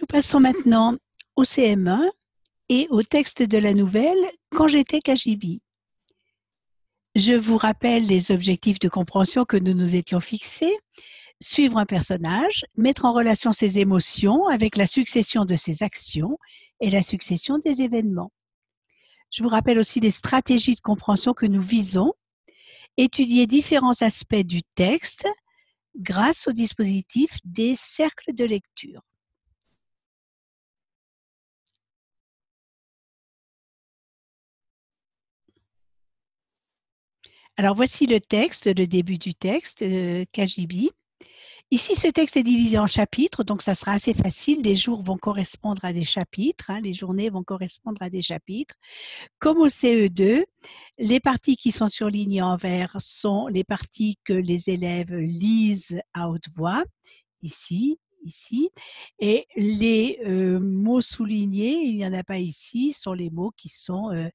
Nous passons maintenant au CM1 et au texte de la nouvelle Quand j'étais Kajibi. Je vous rappelle les objectifs de compréhension que nous nous étions fixés. Suivre un personnage, mettre en relation ses émotions avec la succession de ses actions et la succession des événements. Je vous rappelle aussi les stratégies de compréhension que nous visons. Étudier différents aspects du texte grâce au dispositif des cercles de lecture. Alors voici le texte, le début du texte, euh, Kajibi. Ici, ce texte est divisé en chapitres, donc ça sera assez facile. Les jours vont correspondre à des chapitres, hein, les journées vont correspondre à des chapitres. Comme au CE2, les parties qui sont surlignées en vert sont les parties que les élèves lisent à haute voix, ici, ici. Et les euh, mots soulignés, il n'y en a pas ici, sont les mots qui sont euh,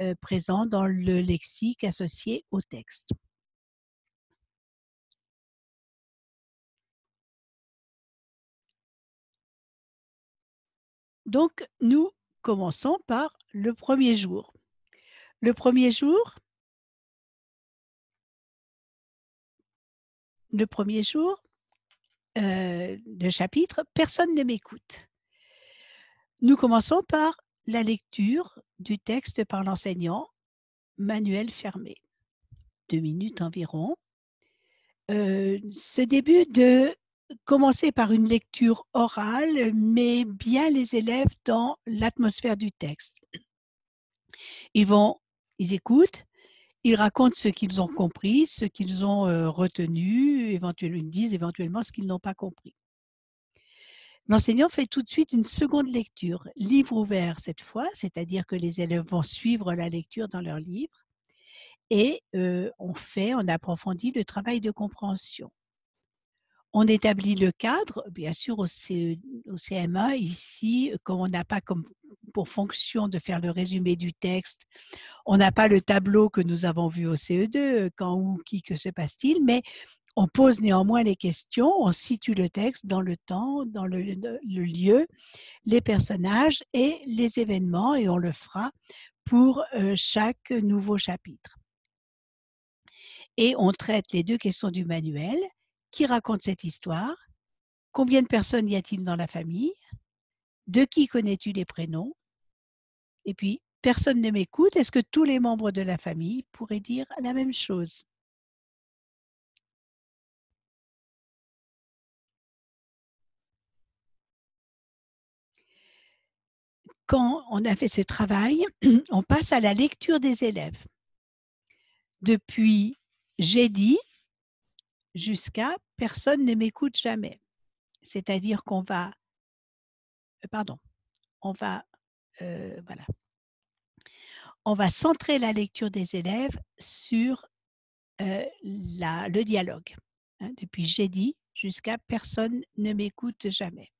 euh, présent dans le lexique associé au texte. Donc, nous commençons par le premier jour. Le premier jour, le premier jour euh, de chapitre, personne ne m'écoute. Nous commençons par la lecture du texte par l'enseignant, manuel fermé, deux minutes mmh. environ. ce début de commencer par une lecture orale met bien les élèves dans l'atmosphère du texte. Ils vont, ils écoutent, ils racontent ce qu'ils ont compris, ce qu'ils ont retenu, éventuellement, ils disent éventuellement ce qu'ils n'ont pas compris. L'enseignant fait tout de suite une seconde lecture, livre ouvert cette fois, c'est-à-dire que les élèves vont suivre la lecture dans leur livre et euh, on fait, on approfondit le travail de compréhension. On établit le cadre, bien sûr, au, CMA, ici, comme on n'a pas comme pour fonction de faire le résumé du texte, on n'a pas le tableau que nous avons vu au CE2, quand ou qui que se passe-t-il, mais on pose néanmoins les questions, on situe le texte dans le temps, dans le, lieu, les personnages et les événements, et on le fera pour euh, chaque nouveau chapitre. Et on traite les deux questions du manuel. Qui raconte cette histoire Combien de personnes y a-t-il dans la famille De qui connais-tu les prénoms Et puis, personne ne m'écoute. Est-ce que tous les membres de la famille pourraient dire la même chose quand on a fait ce travail, on passe à la lecture des élèves. Depuis j'ai dit jusqu'à personne ne m'écoute jamais. C'est-à-dire qu'on va, euh, pardon, on va, euh, voilà, on va centrer la lecture des élèves sur euh, le dialogue. Hein, depuis j'ai dit jusqu'à personne ne m'écoute jamais.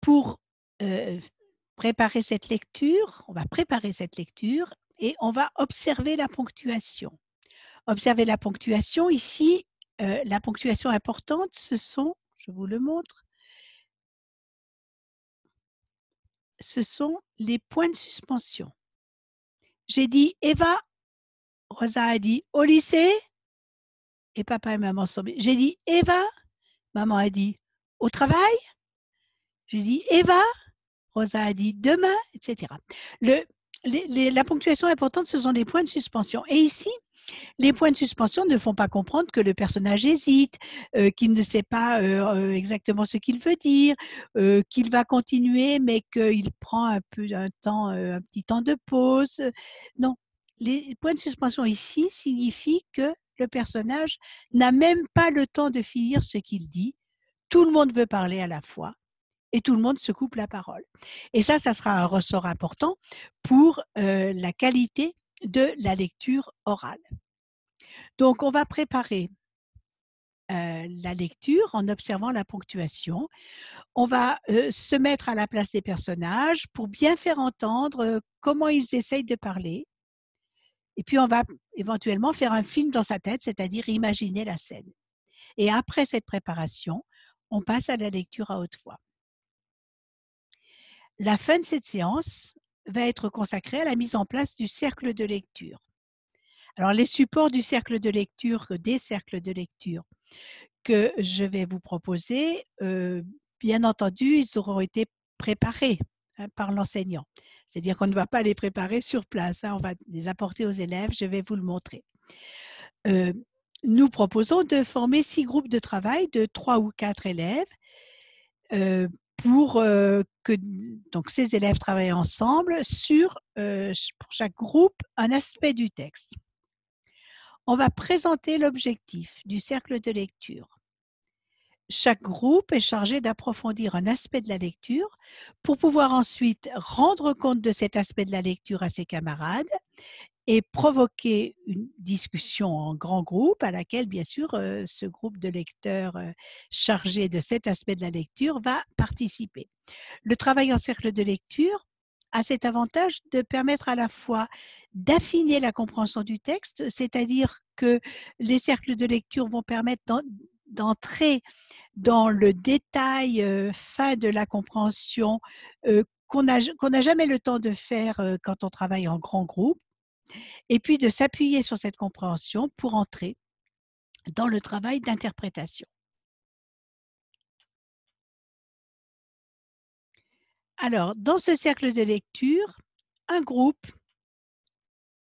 pour préparer cette lecture, on va préparer cette lecture et on va observer la ponctuation. Observer la ponctuation, ici, la ponctuation importante, ce sont, je vous le montre, ce sont les points de suspension. J'ai dit Eva, Rosa a dit au lycée, et papa et maman sont. J'ai dit Eva, maman a dit au travail, je dis Eva, Rosa a dit demain, etc. Le, la ponctuation importante, ce sont les points de suspension. Et ici, les points de suspension ne font pas comprendre que le personnage hésite, euh, qu'il ne sait pas euh, euh, exactement ce qu'il veut dire, qu'il va continuer mais qu'il prend un peu un temps, un petit temps de pause. Non, les points de suspension ici signifient que le personnage n'a même pas le temps de finir ce qu'il dit. Tout le monde veut parler à la fois et tout le monde se coupe la parole. Et ça, ça sera un ressort important pour la qualité de la lecture orale. Donc, on va préparer la lecture en observant la ponctuation. On va se mettre à la place des personnages pour bien faire entendre comment ils essayent de parler. Et puis on va éventuellement faire un film dans sa tête, c'est-à-dire imaginer la scène. Et après cette préparation, on passe à la lecture à haute voix. La fin de cette séance va être consacrée à la mise en place du cercle de lecture. Alors, les supports du cercle de lecture, des cercles de lecture que je vais vous proposer, euh, bien entendu, ils auront été préparés hein, par l'enseignant. C'est-à-dire qu'on ne va pas les préparer sur place, hein, on va les apporter aux élèves, je vais vous le montrer. Euh, nous proposons de former six groupes de travail de trois ou quatre élèves euh, pour euh, que donc ces élèves travaillent ensemble sur euh, pour chaque groupe un aspect du texte. On va présenter l'objectif du cercle de lecture. Chaque groupe est chargé d'approfondir un aspect de la lecture pour pouvoir ensuite rendre compte de cet aspect de la lecture à ses camarades et provoquer une discussion en grand groupe à laquelle, bien sûr, euh, ce groupe de lecteurs euh, chargé de cet aspect de la lecture va participer. Le travail en cercle de lecture a cet avantage de permettre à la fois d'affiner la compréhension du texte, c'est-à-dire que les cercles de lecture vont permettre d'entrer dans le détail euh, fin de la compréhension qu'on n'a jamais le temps de faire quand on travaille en grand groupe et puis de s'appuyer sur cette compréhension pour entrer dans le travail d'interprétation. Alors, dans ce cercle de lecture, un groupe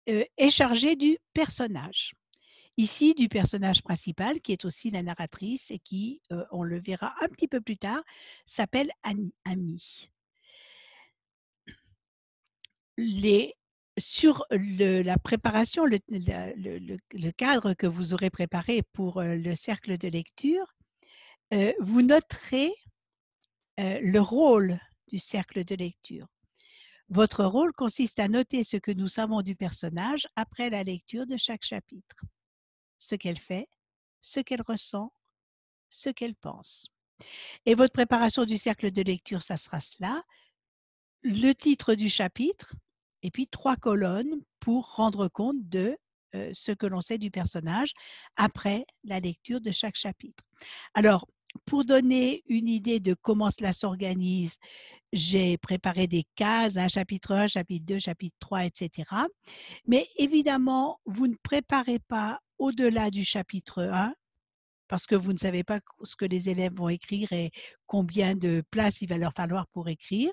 euh, est chargé du personnage. Ici, du personnage principal, qui est aussi la narratrice et qui, euh, on le verra un petit peu plus tard, s'appelle Annie. Les sur la préparation, le, cadre que vous aurez préparé pour euh, le cercle de lecture, euh, vous noterez euh, le rôle du cercle de lecture. Votre rôle consiste à noter ce que nous savons du personnage après la lecture de chaque chapitre, ce qu'elle fait, ce qu'elle ressent, ce qu'elle pense. Et votre préparation du cercle de lecture, ça sera cela. Le titre du chapitre, et puis trois colonnes pour rendre compte de ce que l'on sait du personnage après la lecture de chaque chapitre. Alors, pour donner une idée de comment cela s'organise, j'ai préparé des cases, un chapitre 1, chapitre 2, chapitre 3, etc. Mais évidemment, vous ne préparez pas au-delà du chapitre 1 parce que vous ne savez pas ce que les élèves vont écrire et combien de places il va leur falloir pour écrire.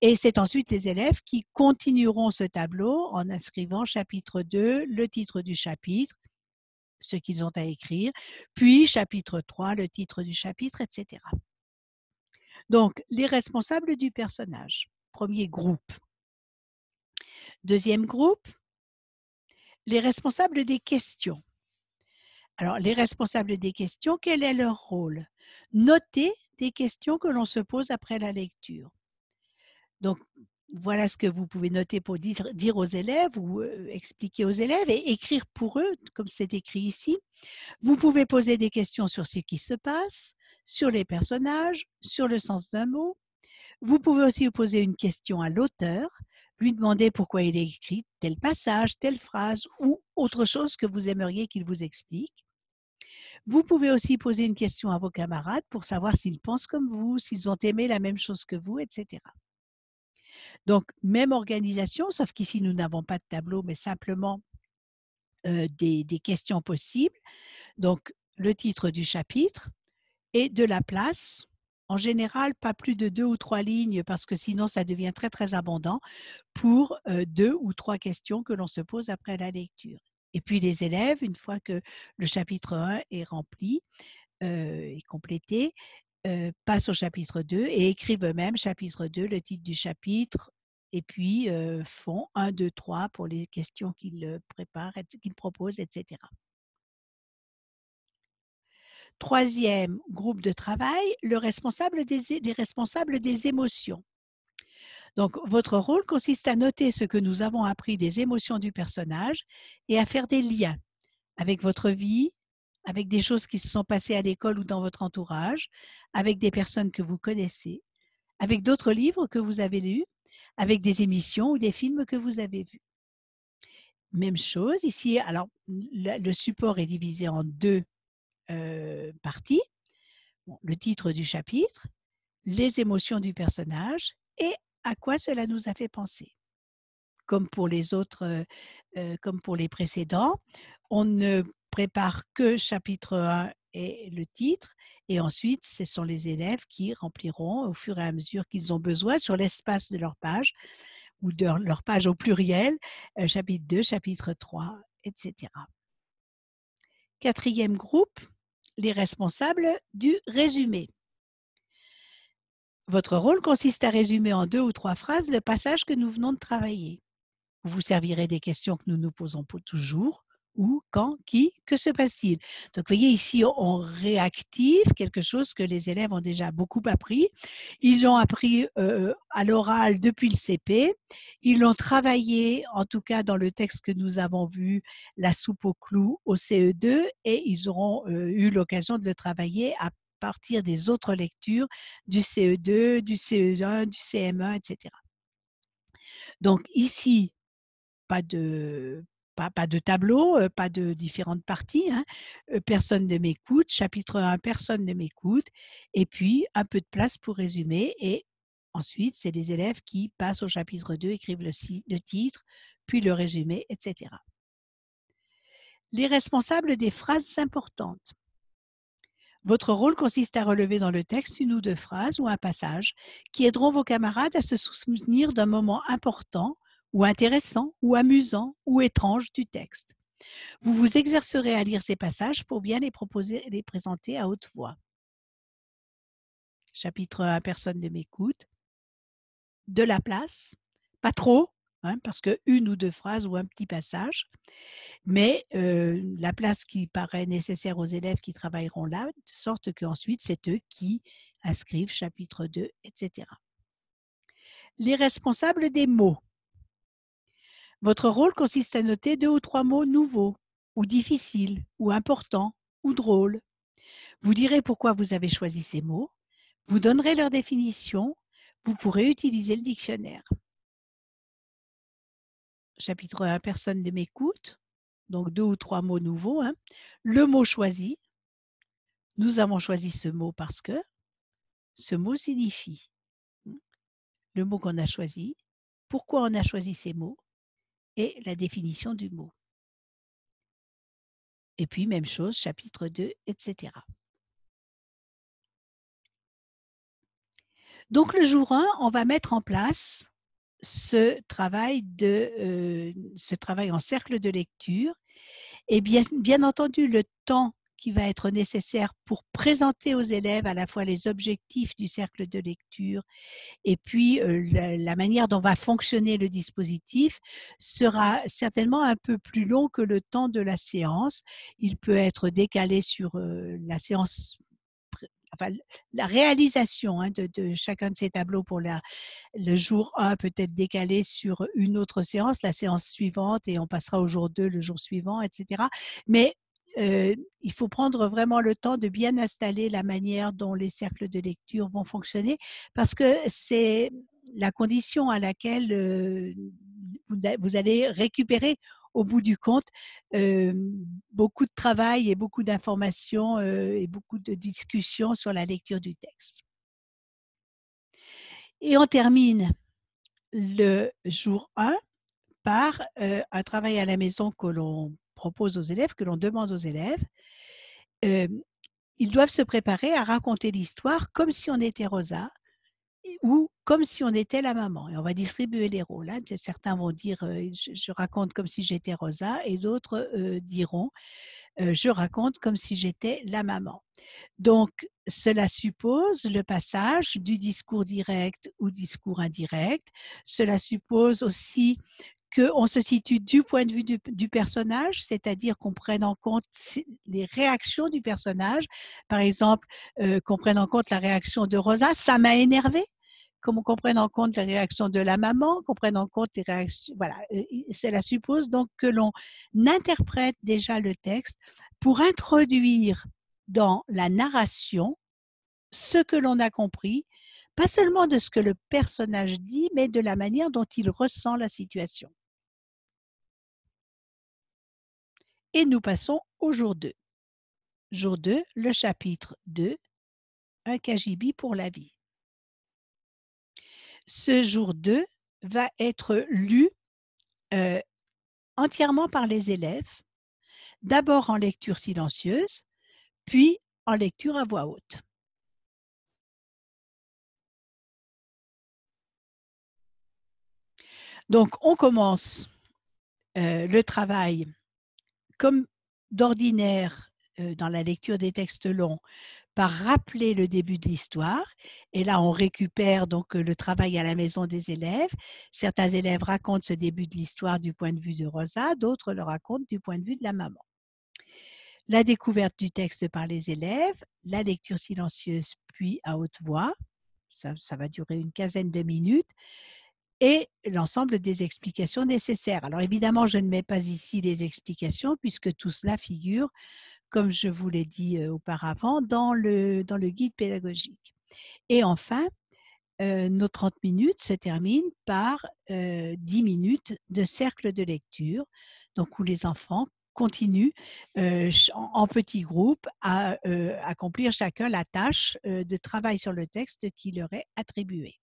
Et c'est ensuite les élèves qui continueront ce tableau en inscrivant chapitre 2, le titre du chapitre, ce qu'ils ont à écrire, puis chapitre 3, le titre du chapitre, etc. Donc, les responsables du personnage, premier groupe. Deuxième groupe, les responsables des questions. Alors, les responsables des questions, quel est leur rôle Noter des questions que l'on se pose après la lecture. Donc, voilà ce que vous pouvez noter pour dire, aux élèves ou expliquer aux élèves et écrire pour eux, comme c'est écrit ici. Vous pouvez poser des questions sur ce qui se passe, sur les personnages, sur le sens d'un mot. Vous pouvez aussi poser une question à l'auteur, lui demander pourquoi il a écrit tel passage, telle phrase ou autre chose que vous aimeriez qu'il vous explique. Vous pouvez aussi poser une question à vos camarades pour savoir s'ils pensent comme vous, s'ils ont aimé la même chose que vous, etc. Donc, même organisation, sauf qu'ici, nous n'avons pas de tableau, mais simplement des, questions possibles. Donc, le titre du chapitre et de la place. En général, pas plus de deux ou trois lignes parce que sinon ça devient très très abondant pour deux ou trois questions que l'on se pose après la lecture. Et puis les élèves, une fois que le chapitre 1 est rempli, et est complété, passent au chapitre 2 et écrivent eux-mêmes chapitre 2, le titre du chapitre, et puis font 1, 2, 3 pour les questions qu'ils préparent, qu'ils proposent, etc. Troisième groupe de travail, le responsable des, les responsables des émotions. Donc, votre rôle consiste à noter ce que nous avons appris des émotions du personnage et à faire des liens avec votre vie, avec des choses qui se sont passées à l'école ou dans votre entourage, avec des personnes que vous connaissez, avec d'autres livres que vous avez lus, avec des émissions ou des films que vous avez vus. Même chose ici, alors le support est divisé en deux euh, parties. le titre du chapitre, les émotions du personnage et à quoi cela nous a fait penser. Comme pour les autres, euh, euh, comme pour les précédents, on ne prépare que chapitre 1 et le titre, et ensuite ce sont les élèves qui rempliront au fur et à mesure qu'ils ont besoin sur l'espace de leur page ou de leur page au pluriel, euh, chapitre 2, chapitre 3, etc. Quatrième groupe, les responsables du résumé. Votre rôle consiste à résumer en deux ou trois phrases le passage que nous venons de travailler. Vous servirez des questions que nous nous posons pour toujours où, quand, qui, que se passe-t-il Donc, voyez, ici, on réactive quelque chose que les élèves ont déjà beaucoup appris. Ils ont appris euh, à l'oral depuis le CP. Ils l'ont travaillé, en tout cas dans le texte que nous avons vu, la soupe au clou au CE2, et ils auront euh, eu l'occasion de le travailler à partir des autres lectures du CE2, du CE1, du CM1, etc. Donc, ici, pas de, pas, de tableau, pas de différentes parties. Hein, personne ne m'écoute. Chapitre 1, personne ne m'écoute. Et puis, un peu de place pour résumer. Et ensuite, c'est les élèves qui passent au chapitre 2, écrivent le, le titre, puis le résumé, etc. Les responsables des phrases importantes. Votre rôle consiste à relever dans le texte une ou deux phrases ou un passage qui aideront vos camarades à se souvenir d'un moment important ou intéressant, ou amusant, ou étrange du texte. Vous vous exercerez à lire ces passages pour bien les, proposer, les présenter à haute voix. Chapitre 1, personne ne m'écoute. De la place, pas trop, hein, parce que une ou deux phrases ou un petit passage, mais euh, la place qui paraît nécessaire aux élèves qui travailleront là, de sorte qu'ensuite c'est eux qui inscrivent chapitre 2, etc. Les responsables des mots. Votre rôle consiste à noter deux ou trois mots nouveaux, ou difficiles, ou importants, ou drôles. Vous direz pourquoi vous avez choisi ces mots, vous donnerez leur définition, vous pourrez utiliser le dictionnaire. Chapitre 1, personne ne m'écoute, donc deux ou trois mots nouveaux. Hein. Le mot choisi, nous avons choisi ce mot parce que ce mot signifie hmm, le mot qu'on a choisi, pourquoi on a choisi ces mots, et la définition du mot. Et puis, même chose, chapitre 2, etc. Donc, le jour 1, on va mettre en place ce travail, de, euh, ce travail en cercle de lecture. Et bien, bien entendu, le temps qui va être nécessaire pour présenter aux élèves à la fois les objectifs du cercle de lecture et puis la, manière dont va fonctionner le dispositif sera certainement un peu plus long que le temps de la séance. Il peut être décalé sur la séance la réalisation hein, de, chacun de ces tableaux pour le jour 1 peut être décalé sur une autre séance, la séance suivante, et on passera au jour 2 le jour suivant, etc. Mais euh, il faut prendre vraiment le temps de bien installer la manière dont les cercles de lecture vont fonctionner parce que c'est la condition à laquelle euh, vous allez récupérer au bout du compte euh, beaucoup de travail et beaucoup d'informations et beaucoup de discussions sur la lecture du texte. Et on termine le jour 1 par un travail à la maison que l'on propose aux élèves, que l'on demande aux élèves, ils doivent se préparer à raconter l'histoire comme si on était Rosa ou comme si on était la maman. Et on va distribuer les rôles. Hein. Certains vont dire je, raconte comme si j'étais Rosa et d'autres diront «Euh, je raconte comme si j'étais la maman. Donc, cela suppose le passage du discours direct ou discours indirect. Cela suppose aussi on se situe du point de vue du, personnage, c'est-à-dire qu'on prenne en compte les réactions du personnage. Par exemple, euh, qu'on prenne en compte la réaction de Rosa, ça m'a énervé qu'on prenne en compte la réaction de la maman, qu'on prenne en compte les réactions. Voilà, euh, cela suppose donc que l'on interprète déjà le texte pour introduire dans la narration ce que l'on a compris, pas seulement de ce que le personnage dit, mais de la manière dont il ressent la situation. et nous passons au jour 2. Jour 2, le chapitre 2, un kajibi pour la vie. Ce jour 2 va être lu euh, entièrement par les élèves, d'abord en lecture silencieuse, puis en lecture à voix haute. Donc, on commence euh, le travail comme d'ordinaire dans la lecture des textes longs, par rappeler le début de l'histoire. Et là, on récupère donc le travail à la maison des élèves. Certains élèves racontent ce début de l'histoire du point de vue de Rosa, d'autres le racontent du point de vue de la maman. La découverte du texte par les élèves, la lecture silencieuse puis à haute voix, ça, ça va durer une quinzaine de minutes, et l'ensemble des explications nécessaires. Alors évidemment, je ne mets pas ici les explications puisque tout cela figure, comme je vous l'ai dit euh, auparavant, dans le, dans le guide pédagogique. Et enfin, euh, nos 30 minutes se terminent par 10 euh, minutes de cercle de lecture, donc où les enfants continuent en, petits groupes à accomplir chacun la tâche de travail sur le texte qui leur est attribué.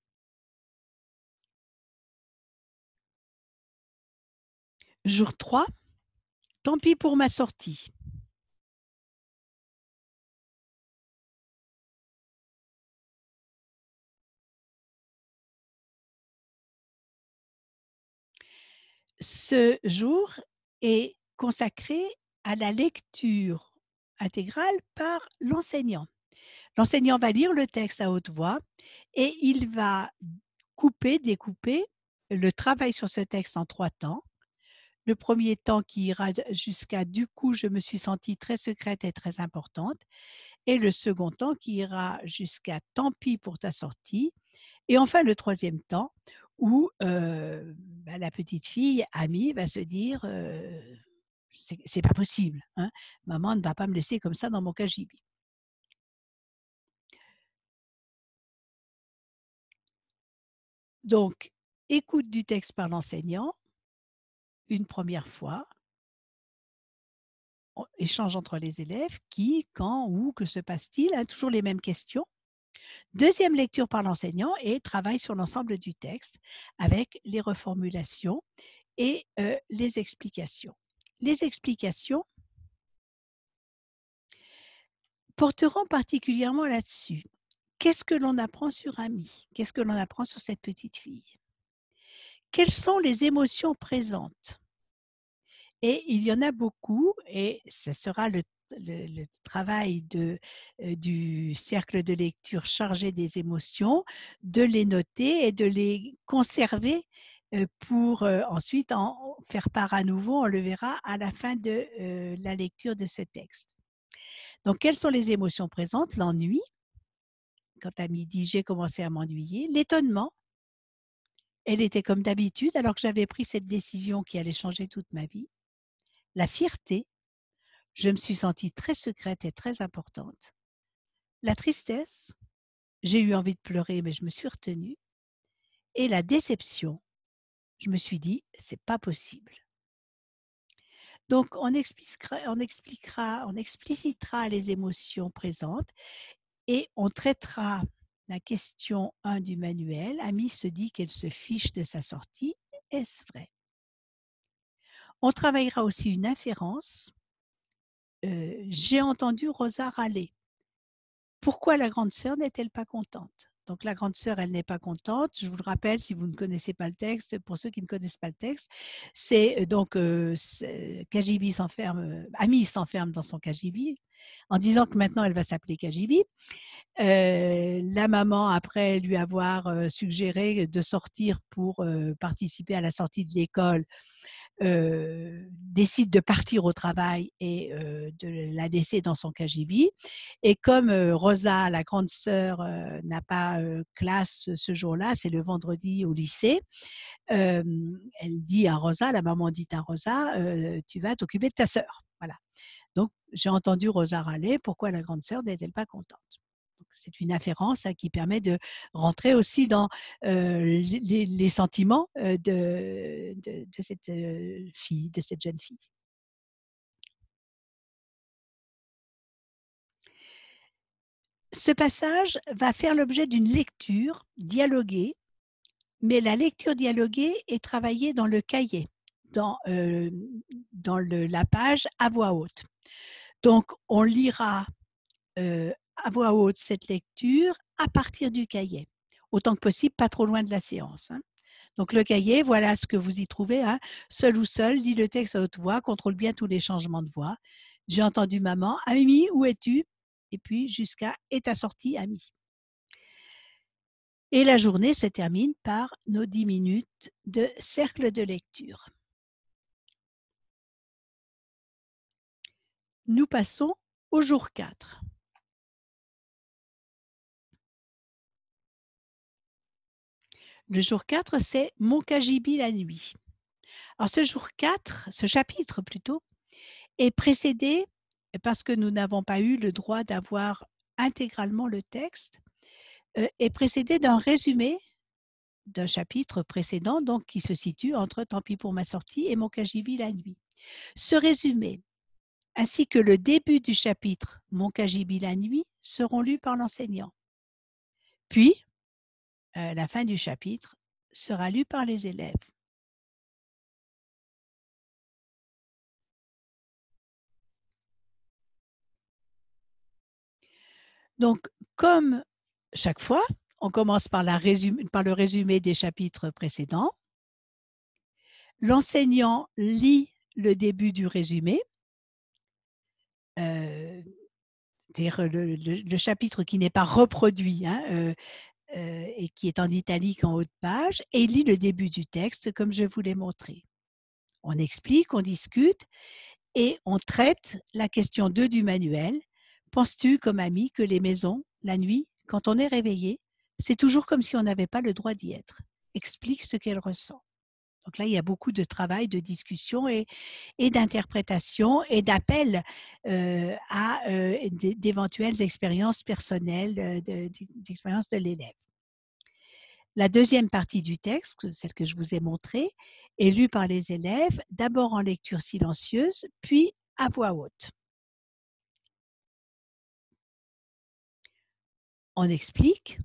Jour 3, tant pis pour ma sortie. Ce jour est consacré à la lecture intégrale par l'enseignant. L'enseignant va lire le texte à haute voix et il va couper, découper le travail sur ce texte en trois temps le premier temps qui ira jusqu'à du coup, je me suis sentie très secrète et très importante, et le second temps qui ira jusqu'à tant pis pour ta sortie, et enfin le troisième temps où euh, bah, la petite fille, amie, va se dire c'est pas possible, hein, maman ne va pas me laisser comme ça dans mon cagibi. Donc, écoute du texte par l'enseignant, une première fois, échange entre les élèves, qui, quand, où, que se passe-t-il, hein, toujours les mêmes questions. Deuxième lecture par l'enseignant et travail sur l'ensemble du texte avec les reformulations et euh, les explications. Les explications porteront particulièrement là-dessus. Qu'est-ce que l'on apprend sur Ami Qu'est-ce que l'on apprend sur cette petite fille quelles sont les émotions présentes Et il y en a beaucoup, et ce sera le, travail euh, du cercle de lecture chargé des émotions, de les noter et de les conserver euh, pour euh, ensuite en faire part à nouveau, on le verra à la fin de la lecture de ce texte. Donc, quelles sont les émotions présentes L'ennui, quand à midi j'ai commencé à m'ennuyer, l'étonnement, elle était comme d'habitude alors que j'avais pris cette décision qui allait changer toute ma vie. La fierté, je me suis sentie très secrète et très importante. La tristesse, j'ai eu envie de pleurer mais je me suis retenue. Et la déception, je me suis dit, c'est pas possible. Donc, on on expliquera, on explicitera les émotions présentes et on traitera la question 1 du manuel, Ami se dit qu'elle se fiche de sa sortie. Est-ce vrai On travaillera aussi une inférence. Euh, j'ai entendu Rosa râler. Pourquoi la grande sœur n'est-elle pas contente donc la grande sœur, elle n'est pas contente. Je vous le rappelle, si vous ne connaissez pas le texte, pour ceux qui ne connaissent pas le texte, c'est euh, donc euh, Kajibi s'enferme, euh, Ami s'enferme dans son Kajibi en disant que maintenant elle va s'appeler Kajibi. la maman, après lui avoir suggéré de sortir pour participer à la sortie de l'école, décide de partir au travail et de la laisser dans son KGB. Et comme Rosa, la grande sœur, n'a pas classe ce jour-là, c'est le vendredi au lycée, elle dit à Rosa, la maman dit à Rosa, tu vas t'occuper de ta sœur. Voilà. Donc j'ai entendu Rosa râler, pourquoi la grande sœur n'est-elle pas contente c'est une afférence hein, qui permet de rentrer aussi dans les, sentiments de, cette fille, de cette jeune fille. Ce passage va faire l'objet d'une lecture dialoguée, mais la lecture dialoguée est travaillée dans le cahier, dans, la page à voix haute. Donc, on lira à voix haute cette lecture à partir du cahier. Autant que possible, pas trop loin de la séance. Hein. Donc le cahier, voilà ce que vous y trouvez. Hein. Seul ou seul, lis le texte à haute voix, contrôle bien tous les changements de voix. J'ai entendu maman, ami, où es-tu Et puis jusqu'à est ta sortie, ami. Et la journée se termine par nos dix minutes de cercle de lecture. Nous passons au jour 4. Le jour 4, c'est Mon Kajibi la nuit. Alors ce jour 4, ce chapitre plutôt, est précédé, parce que nous n'avons pas eu le droit d'avoir intégralement le texte, euh, est précédé d'un résumé d'un chapitre précédent, donc qui se situe entre Tant pis pour ma sortie et Mon Kajibi la nuit. Ce résumé, ainsi que le début du chapitre Mon Kajibi la nuit, seront lus par l'enseignant. Puis, euh, la fin du chapitre sera lue par les élèves. Donc, comme chaque fois, on commence par, le résumé des chapitres précédents. L'enseignant lit le début du résumé, euh, c'est-à-dire le, chapitre qui n'est pas reproduit. Hein, euh, euh, et qui est en italique en haut de page, et lit le début du texte comme je vous l'ai montré. On explique, on discute et on traite la question 2 du manuel. Penses-tu comme ami que les maisons, la nuit, quand on est réveillé, c'est toujours comme si on n'avait pas le droit d'y être Explique ce qu'elle ressent. Donc là, il y a beaucoup de travail, de discussion et, d'interprétation et d'appel euh, à euh, d'éventuelles expériences personnelles, d'expériences de l'élève. La deuxième partie du texte, celle que je vous ai montrée, est lue par les élèves, d'abord en lecture silencieuse, puis à voix haute. On explique,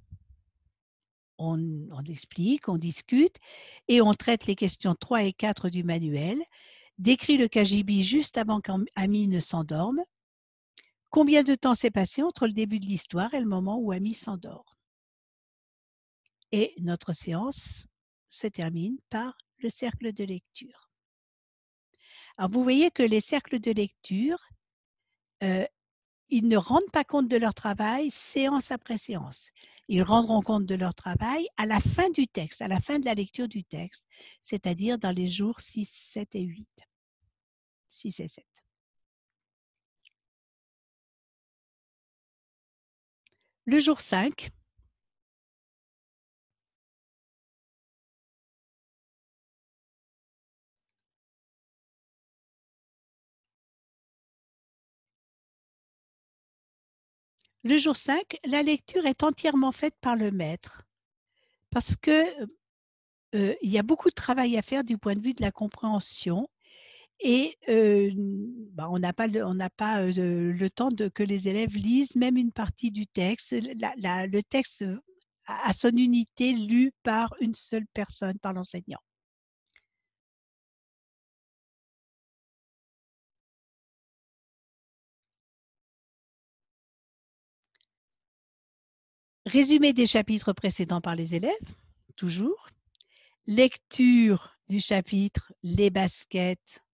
on, explique, on discute et on traite les questions 3 et 4 du manuel, décrit le Kajibi juste avant qu'Ami ne s'endorme. Combien de temps s'est passé entre le début de l'histoire et le moment où Ami s'endort et notre séance se termine par le cercle de lecture. Alors vous voyez que les cercles de lecture, euh, ils ne rendent pas compte de leur travail séance après séance. Ils rendront compte de leur travail à la fin du texte, à la fin de la lecture du texte, c'est-à-dire dans les jours 6, 7 et 8. 6 et 7. Le jour 5, Le jour 5, la lecture est entièrement faite par le maître parce que il y a beaucoup de travail à faire du point de vue de la compréhension et bah, on n'a pas, le, pas le temps que les élèves lisent même une partie du texte. le texte à son unité lu par une seule personne, par l'enseignant. Résumé des chapitres précédents par les élèves, toujours. Lecture du chapitre Les baskets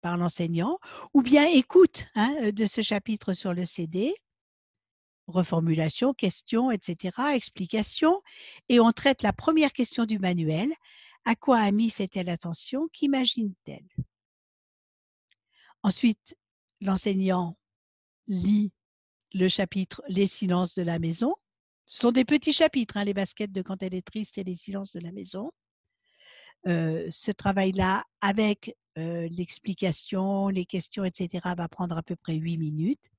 par l'enseignant, ou bien écoute hein, euh, de ce chapitre sur le CD, reformulation, questions, etc., Explication, et on traite la première question du manuel. À quoi Ami fait-elle attention Qu'imagine-t-elle Ensuite, l'enseignant lit le chapitre Les silences de la maison ce sont des petits chapitres, hein, les baskets de quand elle est triste et les silences de la maison. ce travail-là, avec l'explication, les questions, etc., va prendre à peu près 8 minutes.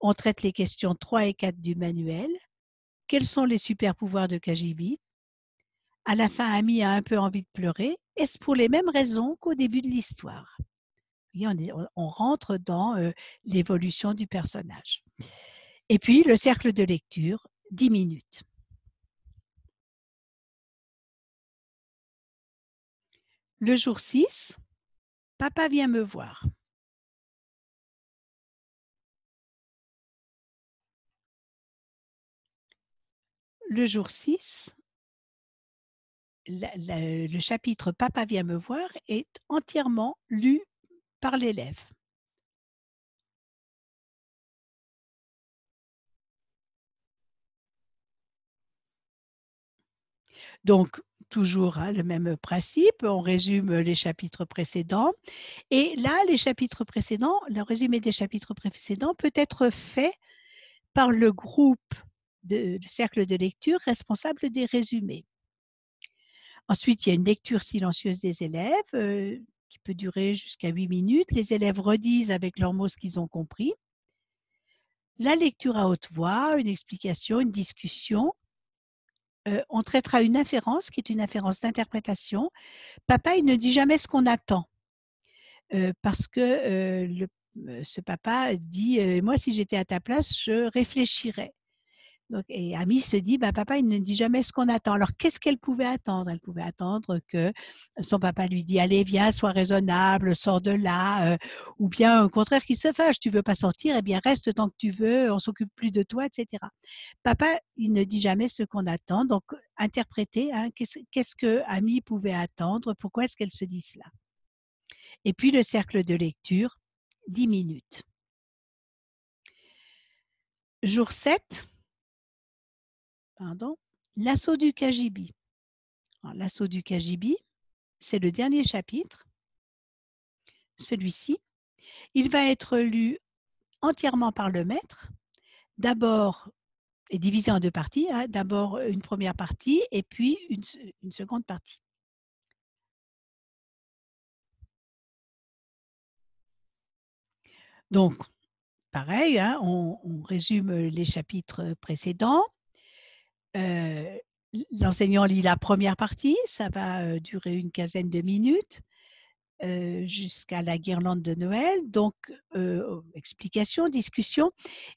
On traite les questions 3 et 4 du manuel. Quels sont les super pouvoirs de Kajibi À la fin, Ami a un peu envie de pleurer. Est-ce pour les mêmes raisons qu'au début de l'histoire on, rentre dans l'évolution du personnage. Et puis, le cercle de lecture, 10 minutes. Le jour 6, papa vient me voir. Le jour 6, le chapitre Papa vient me voir est entièrement lu par l'élève. Donc, toujours hein, le même principe, on résume les chapitres précédents. Et là, les chapitres précédents, le résumé des chapitres précédents peut être fait par le groupe de, cercle de lecture responsable des résumés. Ensuite, il y a une lecture silencieuse des élèves euh, qui peut durer jusqu'à huit minutes. Les élèves redisent avec leurs mots ce qu'ils ont compris. La lecture à haute voix, une explication, une discussion on traitera une inférence qui est une inférence d'interprétation. Papa, il ne dit jamais ce qu'on attend parce que ce papa dit Moi, si j'étais à ta place, je réfléchirais et Ami se dit, bah, papa, il ne dit jamais ce qu'on attend. Alors, qu'est-ce qu'elle pouvait attendre Elle pouvait attendre que son papa lui dise, allez, viens, sois raisonnable, sors de là, euh, ou bien au contraire qu'il se fâche, tu veux pas sortir, eh bien, reste tant que tu veux, on s'occupe plus de toi, etc. Papa, il ne dit jamais ce qu'on attend. Donc, interpréter, hein, qu'est-ce, quest que Ami pouvait attendre Pourquoi est-ce qu'elle se dit cela Et puis, le cercle de lecture, 10 minutes. Jour 7, l'assaut du Kajibi L'assaut du Kajibi c'est le dernier chapitre, celui-ci. Il va être lu entièrement par le maître, d'abord et divisé en deux parties, hein, d'abord une première partie et puis une, seconde partie. Donc, pareil, hein, on résume les chapitres précédents. L'enseignant lit la première partie, ça va durer une quinzaine de minutes jusqu'à la guirlande de Noël. Donc, euh, explication, discussion.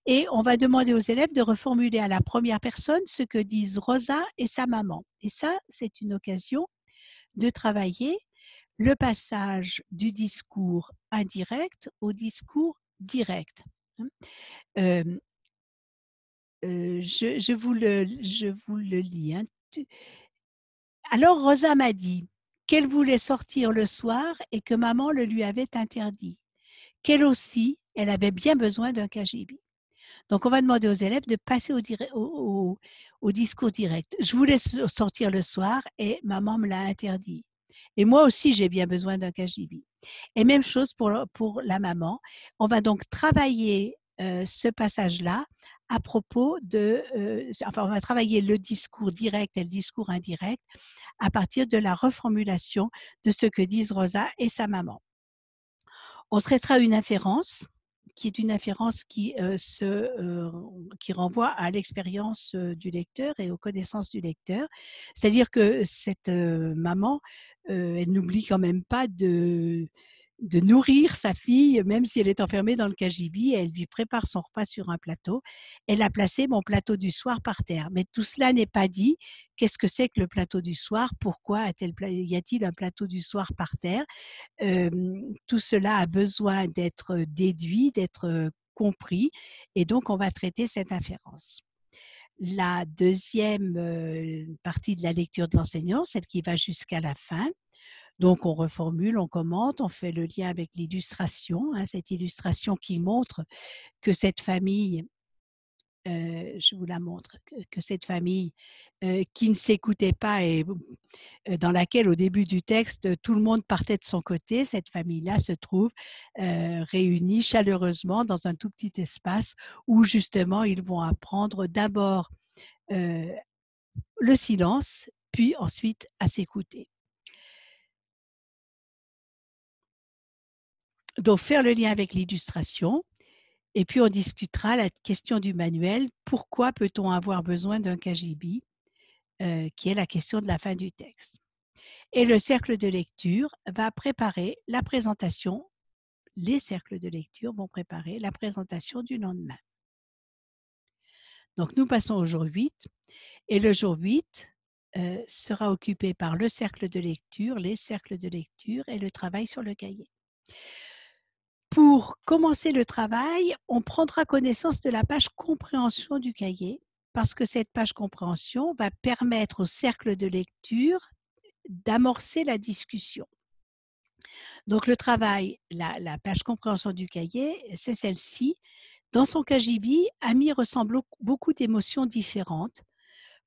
Et on va demander aux élèves de reformuler à la première personne ce que disent Rosa et sa maman. Et ça, c'est une occasion de travailler le passage du discours indirect au discours direct. Hein. Euh, je, vous le, je vous le lis. Hein. Alors Rosa m'a dit qu'elle voulait sortir le soir et que maman le lui avait interdit. Qu'elle aussi, elle avait bien besoin d'un KGB. Donc, on va demander aux élèves de passer au, discours direct. Je voulais sortir le soir et maman me l'a interdit. Et moi aussi, j'ai bien besoin d'un KGB. Et même chose pour, la maman. On va donc travailler euh, ce passage-là à propos de, enfin, on va travailler le discours direct et le discours indirect à partir de la reformulation de ce que disent Rosa et sa maman. On traitera une inférence qui est une inférence qui, se, qui renvoie à l'expérience du lecteur et aux connaissances du lecteur. C'est-à-dire que cette maman, elle n'oublie quand même pas de, de nourrir sa fille, même si elle est enfermée dans le KGB. Elle lui prépare son repas sur un plateau. Elle a placé mon plateau du soir par terre. Mais tout cela n'est pas dit. Qu'est-ce que c'est que le plateau du soir Pourquoi y a-t-il un plateau du soir par terre Tout cela a besoin d'être déduit, d'être compris. Et donc, on va traiter cette inférence. La deuxième partie de la lecture de l'enseignant, celle qui va jusqu'à la fin, donc on reformule, on commente, on fait le lien avec l'illustration, hein, cette illustration qui montre que cette famille euh, je vous la montre, que, cette famille euh, qui ne s'écoutait pas et euh, dans laquelle au début du texte tout le monde partait de son côté, cette famille-là se trouve réunie chaleureusement dans un tout petit espace où justement ils vont apprendre d'abord le silence, puis ensuite à s'écouter. Donc, faire le lien avec l'illustration. Et puis, on discutera la question du manuel. Pourquoi peut-on avoir besoin d'un KGB euh, Qui est la question de la fin du texte. Et le cercle de lecture va préparer la présentation. Les cercles de lecture vont préparer la présentation du lendemain. Donc, nous passons au jour 8. Et le jour 8 euh, sera occupé par le cercle de lecture, les cercles de lecture et le travail sur le cahier pour commencer le travail, on prendra connaissance de la page compréhension du cahier, parce que cette page compréhension va permettre au cercle de lecture d'amorcer la discussion. Donc le travail, la, page compréhension du cahier, c'est celle-ci. Dans son kajibi, Ami ressemble beaucoup d'émotions différentes.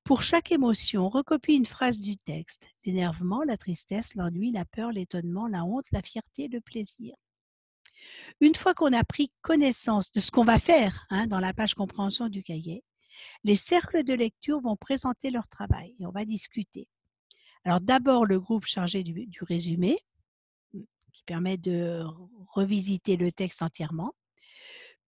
Pour chaque émotion, recopie une phrase du texte. L'énervement, la tristesse, l'ennui, la peur, l'étonnement, la honte, la fierté, le plaisir. Une fois qu'on a pris connaissance de ce qu'on va faire hein, dans la page compréhension du cahier, les cercles de lecture vont présenter leur travail et on va discuter. Alors d'abord le groupe chargé du, résumé, qui permet de revisiter le texte entièrement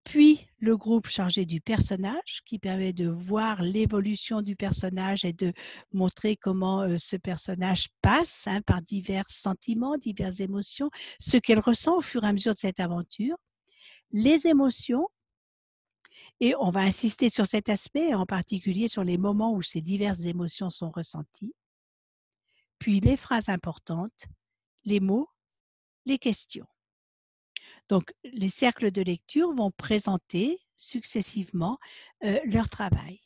puis le groupe chargé du personnage, qui permet de voir l'évolution du personnage et de montrer comment euh, ce personnage passe hein, par divers sentiments, diverses émotions, ce qu'elle ressent au fur et à mesure de cette aventure, les émotions, et on va insister sur cet aspect, en particulier sur les moments où ces diverses émotions sont ressenties, puis les phrases importantes, les mots, les questions. Donc, les cercles de lecture vont présenter successivement leur travail.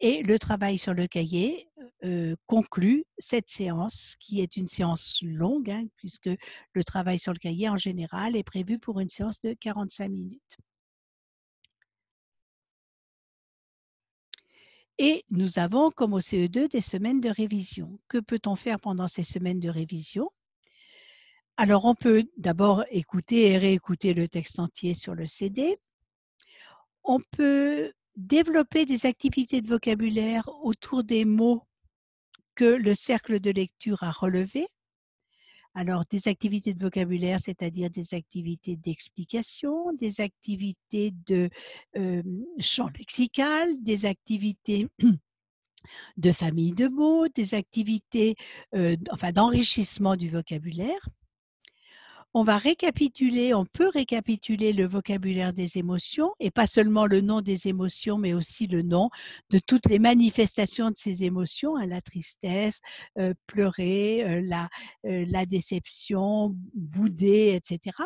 Et le travail sur le cahier conclut cette séance, qui est une séance longue, hein, puisque le travail sur le cahier, en général, est prévu pour une séance de 45 minutes. Et nous avons, comme au CE2, des semaines de révision. Que peut-on faire pendant ces semaines de révision alors on peut d'abord écouter et réécouter le texte entier sur le CD. On peut développer des activités de vocabulaire autour des mots que le cercle de lecture a relevés. Alors, des activités de vocabulaire, c'est-à-dire des activités d'explication, des activités de euh, champ lexical, des activités de famille de mots, des activités euh, d'enrichissement du vocabulaire on va récapituler, on peut récapituler le vocabulaire des émotions et pas seulement le nom des émotions, mais aussi le nom de toutes les manifestations de ces émotions, hein, la tristesse, euh, pleurer, euh, la, euh, la, déception, bouder, etc.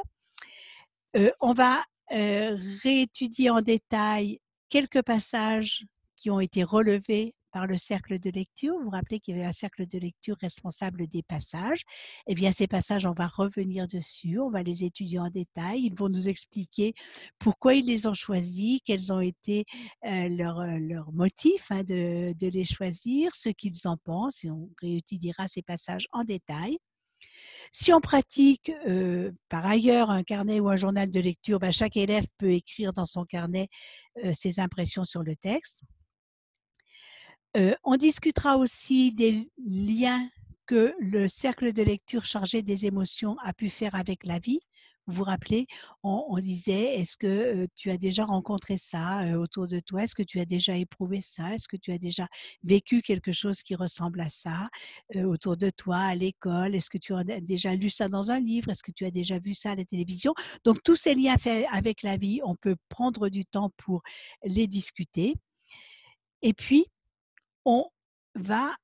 on va réétudier en détail quelques passages qui ont été relevés par le cercle de lecture. Vous vous rappelez qu'il y avait un cercle de lecture responsable des passages. Eh bien, ces passages, on va revenir dessus, on va les étudier en détail. Ils vont nous expliquer pourquoi ils les ont choisis, quels ont été euh, leurs euh, leur motifs hein, de, les choisir, ce qu'ils en pensent, et on réutilisera ces passages en détail. Si on pratique euh, par ailleurs un carnet ou un journal de lecture, ben, chaque élève peut écrire dans son carnet ses impressions sur le texte. Euh, on discutera aussi des liens que le cercle de lecture chargé des émotions a pu faire avec la vie. Vous vous rappelez, on, disait, est-ce que euh, tu as déjà rencontré ça euh, autour de toi Est-ce que tu as déjà éprouvé ça Est-ce que tu as déjà vécu quelque chose qui ressemble à ça autour de toi, à l'école Est-ce que tu as déjà lu ça dans un livre Est-ce que tu as déjà vu ça à la télévision Donc, tous ces liens faits avec la vie, on peut prendre du temps pour les discuter. Et puis, on va,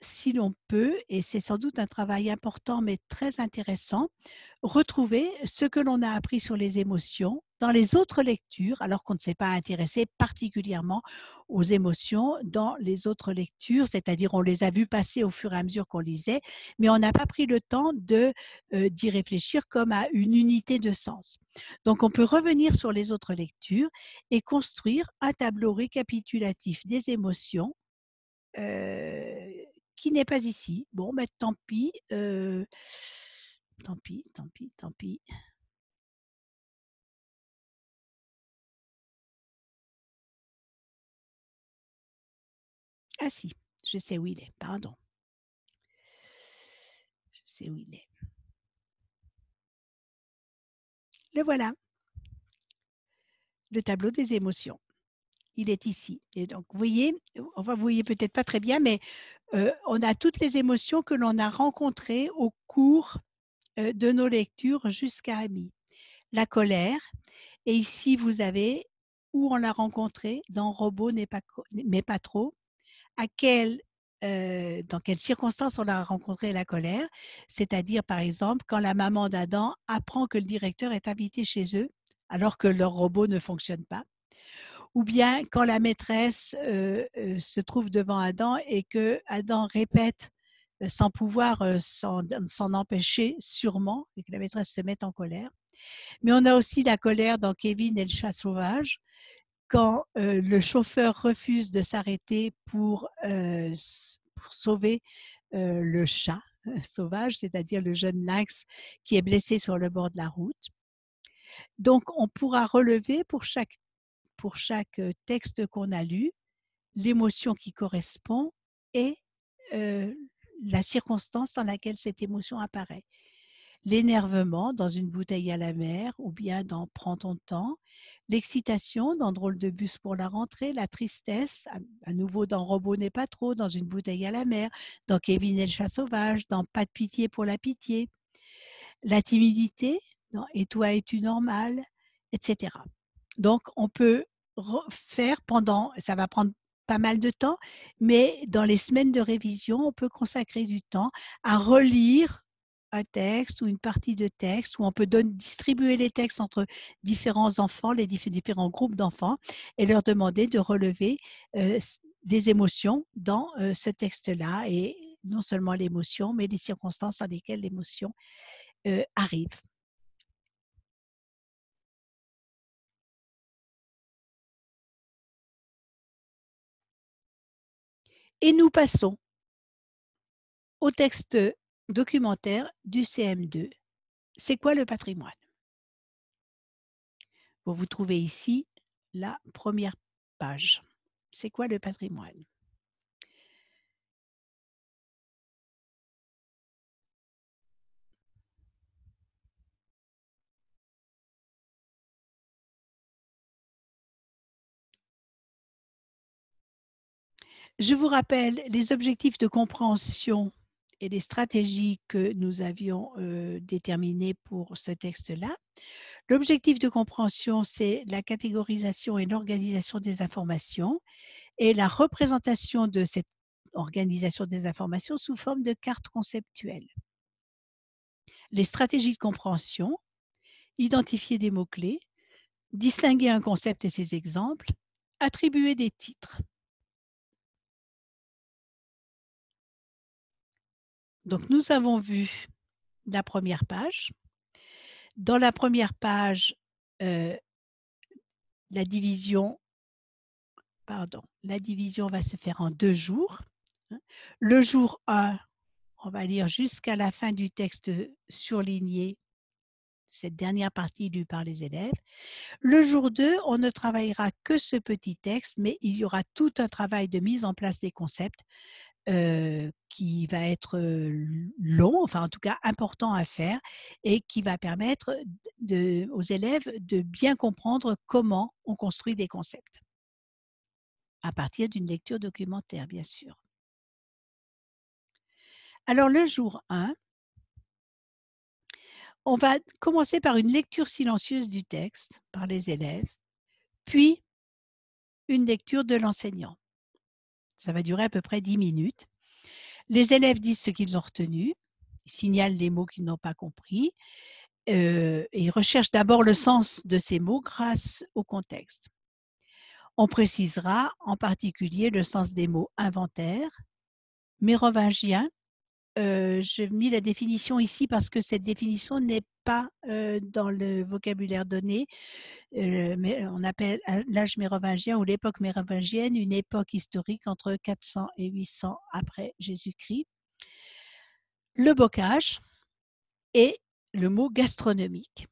si l'on peut, et c'est sans doute un travail important mais très intéressant, retrouver ce que l'on a appris sur les émotions dans les autres lectures, alors qu'on ne s'est pas intéressé particulièrement aux émotions dans les autres lectures, c'est-à-dire on les a vues passer au fur et à mesure qu'on lisait, mais on n'a pas pris le temps de euh, d'y réfléchir comme à une unité de sens. Donc on peut revenir sur les autres lectures et construire un tableau récapitulatif des émotions qui n'est pas ici. Bon, mais bah, tant pis. tant pis, tant pis, tant pis. Ah si, je sais où il est, pardon. Je sais où il est. Le voilà. Le tableau des émotions il est ici. Et donc, vous voyez, enfin, vous voyez peut-être pas très bien, mais euh, on a toutes les émotions que l'on a rencontrées au cours euh, de nos lectures jusqu'à Ami. La colère, et ici vous avez où on l'a rencontrée dans Robot n'est pas, mais pas trop, à euh, dans quelles circonstances on a rencontré la colère, c'est-à-dire par exemple quand la maman d'Adam apprend que le directeur est invité chez eux alors que leur robot ne fonctionne pas, ou bien quand la maîtresse euh, euh, se trouve devant Adam et que Adam répète euh, sans pouvoir s'en empêcher sûrement, et que la maîtresse se mette en colère. Mais on a aussi la colère dans Kevin et le chat sauvage, quand le chauffeur refuse de s'arrêter pour, pour, sauver le chat sauvage, c'est-à-dire le jeune lynx qui est blessé sur le bord de la route. Donc, on pourra relever pour chaque pour chaque texte qu'on a lu, l'émotion qui correspond et la circonstance dans laquelle cette émotion apparaît. L'énervement dans une bouteille à la mer ou bien dans Prends ton temps, l'excitation dans Drôle de bus pour la rentrée, la tristesse à, nouveau dans Robot n'est pas trop, dans une bouteille à la mer, dans Kevin et le chat sauvage, dans Pas de pitié pour la pitié, la timidité dans Et toi es-tu normal, etc. Donc, on peut faire pendant, ça va prendre pas mal de temps, mais dans les semaines de révision, on peut consacrer du temps à relire un texte ou une partie de texte, où on peut distribuer les textes entre différents enfants, les différents groupes d'enfants, et leur demander de relever des émotions dans ce texte-là, et non seulement l'émotion, mais les circonstances dans lesquelles l'émotion arrive. Et nous passons au texte documentaire du CM2. C'est quoi le patrimoine Vous vous trouvez ici la première page. C'est quoi le patrimoine Je vous rappelle les objectifs de compréhension et les stratégies que nous avions euh, déterminées pour ce texte-là. L'objectif de compréhension, c'est la catégorisation et l'organisation des informations et la représentation de cette organisation des informations sous forme de cartes conceptuelles. Les stratégies de compréhension, identifier des mots-clés, distinguer un concept et ses exemples, attribuer des titres. Donc nous avons vu la première page. Dans la première page, euh, la division, pardon, la division va se faire en deux jours. Hein. Le jour 1, on va lire jusqu'à la fin du texte surligné, cette dernière partie lue par les élèves. Le jour 2, on ne travaillera que ce petit texte, mais il y aura tout un travail de mise en place des concepts qui va être long, enfin en tout cas important à faire, et qui va permettre aux élèves de bien comprendre comment on construit des concepts, à partir d'une lecture documentaire, bien sûr. Alors le jour 1, on va commencer par une lecture silencieuse du texte par les élèves, puis une lecture de l'enseignant. Ça va durer à peu près 10 minutes. Les élèves disent ce qu'ils ont retenu, signalent les mots qu'ils n'ont pas compris euh, et recherchent d'abord le sens de ces mots grâce au contexte. On précisera en particulier le sens des mots inventaire, mérovingien. Euh, j'ai mis la définition ici parce que cette définition n'est pas dans le vocabulaire donné. mais on appelle l'âge mérovingien ou l'époque mérovingienne une époque historique entre 400 et 800 après Jésus-Christ. Le bocage et le mot gastronomique.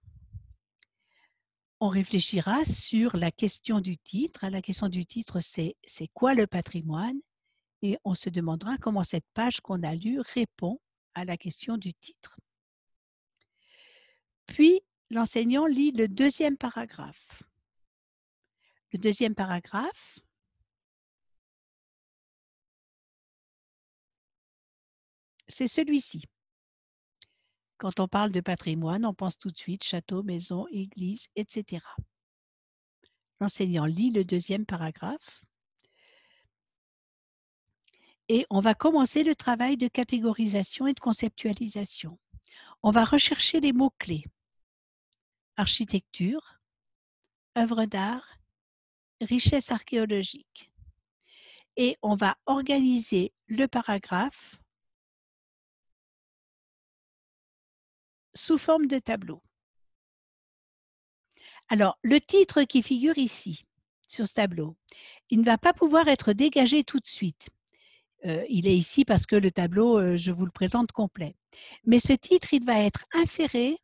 On réfléchira sur la question du titre. Hein, la question du titre, c'est quoi le patrimoine et on se demandera comment cette page qu'on a lue répond à la question du titre. Puis, l'enseignant lit le deuxième paragraphe. Le deuxième paragraphe, c'est celui-ci. Quand on parle de patrimoine, on pense tout de suite château, maison, église, etc. L'enseignant lit le deuxième paragraphe. Et on va commencer le travail de catégorisation et de conceptualisation. On va rechercher les mots-clés architecture, œuvre d'art, richesse archéologique. Et on va organiser le paragraphe sous forme de tableau. Alors, le titre qui figure ici, sur ce tableau, il ne va pas pouvoir être dégagé tout de suite. Euh, il est ici parce que le tableau, euh, je vous le présente complet. Mais ce titre, il va être inféré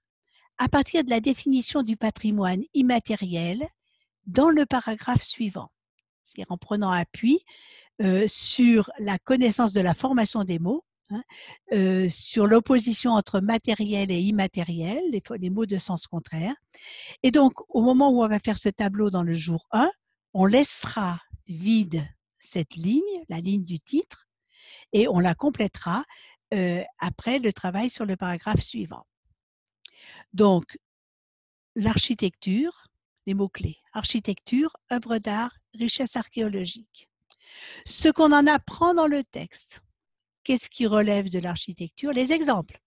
à partir de la définition du patrimoine immatériel dans le paragraphe suivant, c'est-à-dire en prenant appui euh, sur la connaissance de la formation des mots, hein, euh, sur l'opposition entre matériel et immatériel, les, mots de sens contraire. Et donc, au moment où on va faire ce tableau dans le jour 1, on laissera vide cette ligne, la ligne du titre, et on la complétera euh, après le travail sur le paragraphe suivant. Donc, l'architecture, les mots-clés, architecture, œuvre d'art, richesse archéologique. Ce qu'on en apprend dans le texte, qu'est-ce qui relève de l'architecture Les exemples.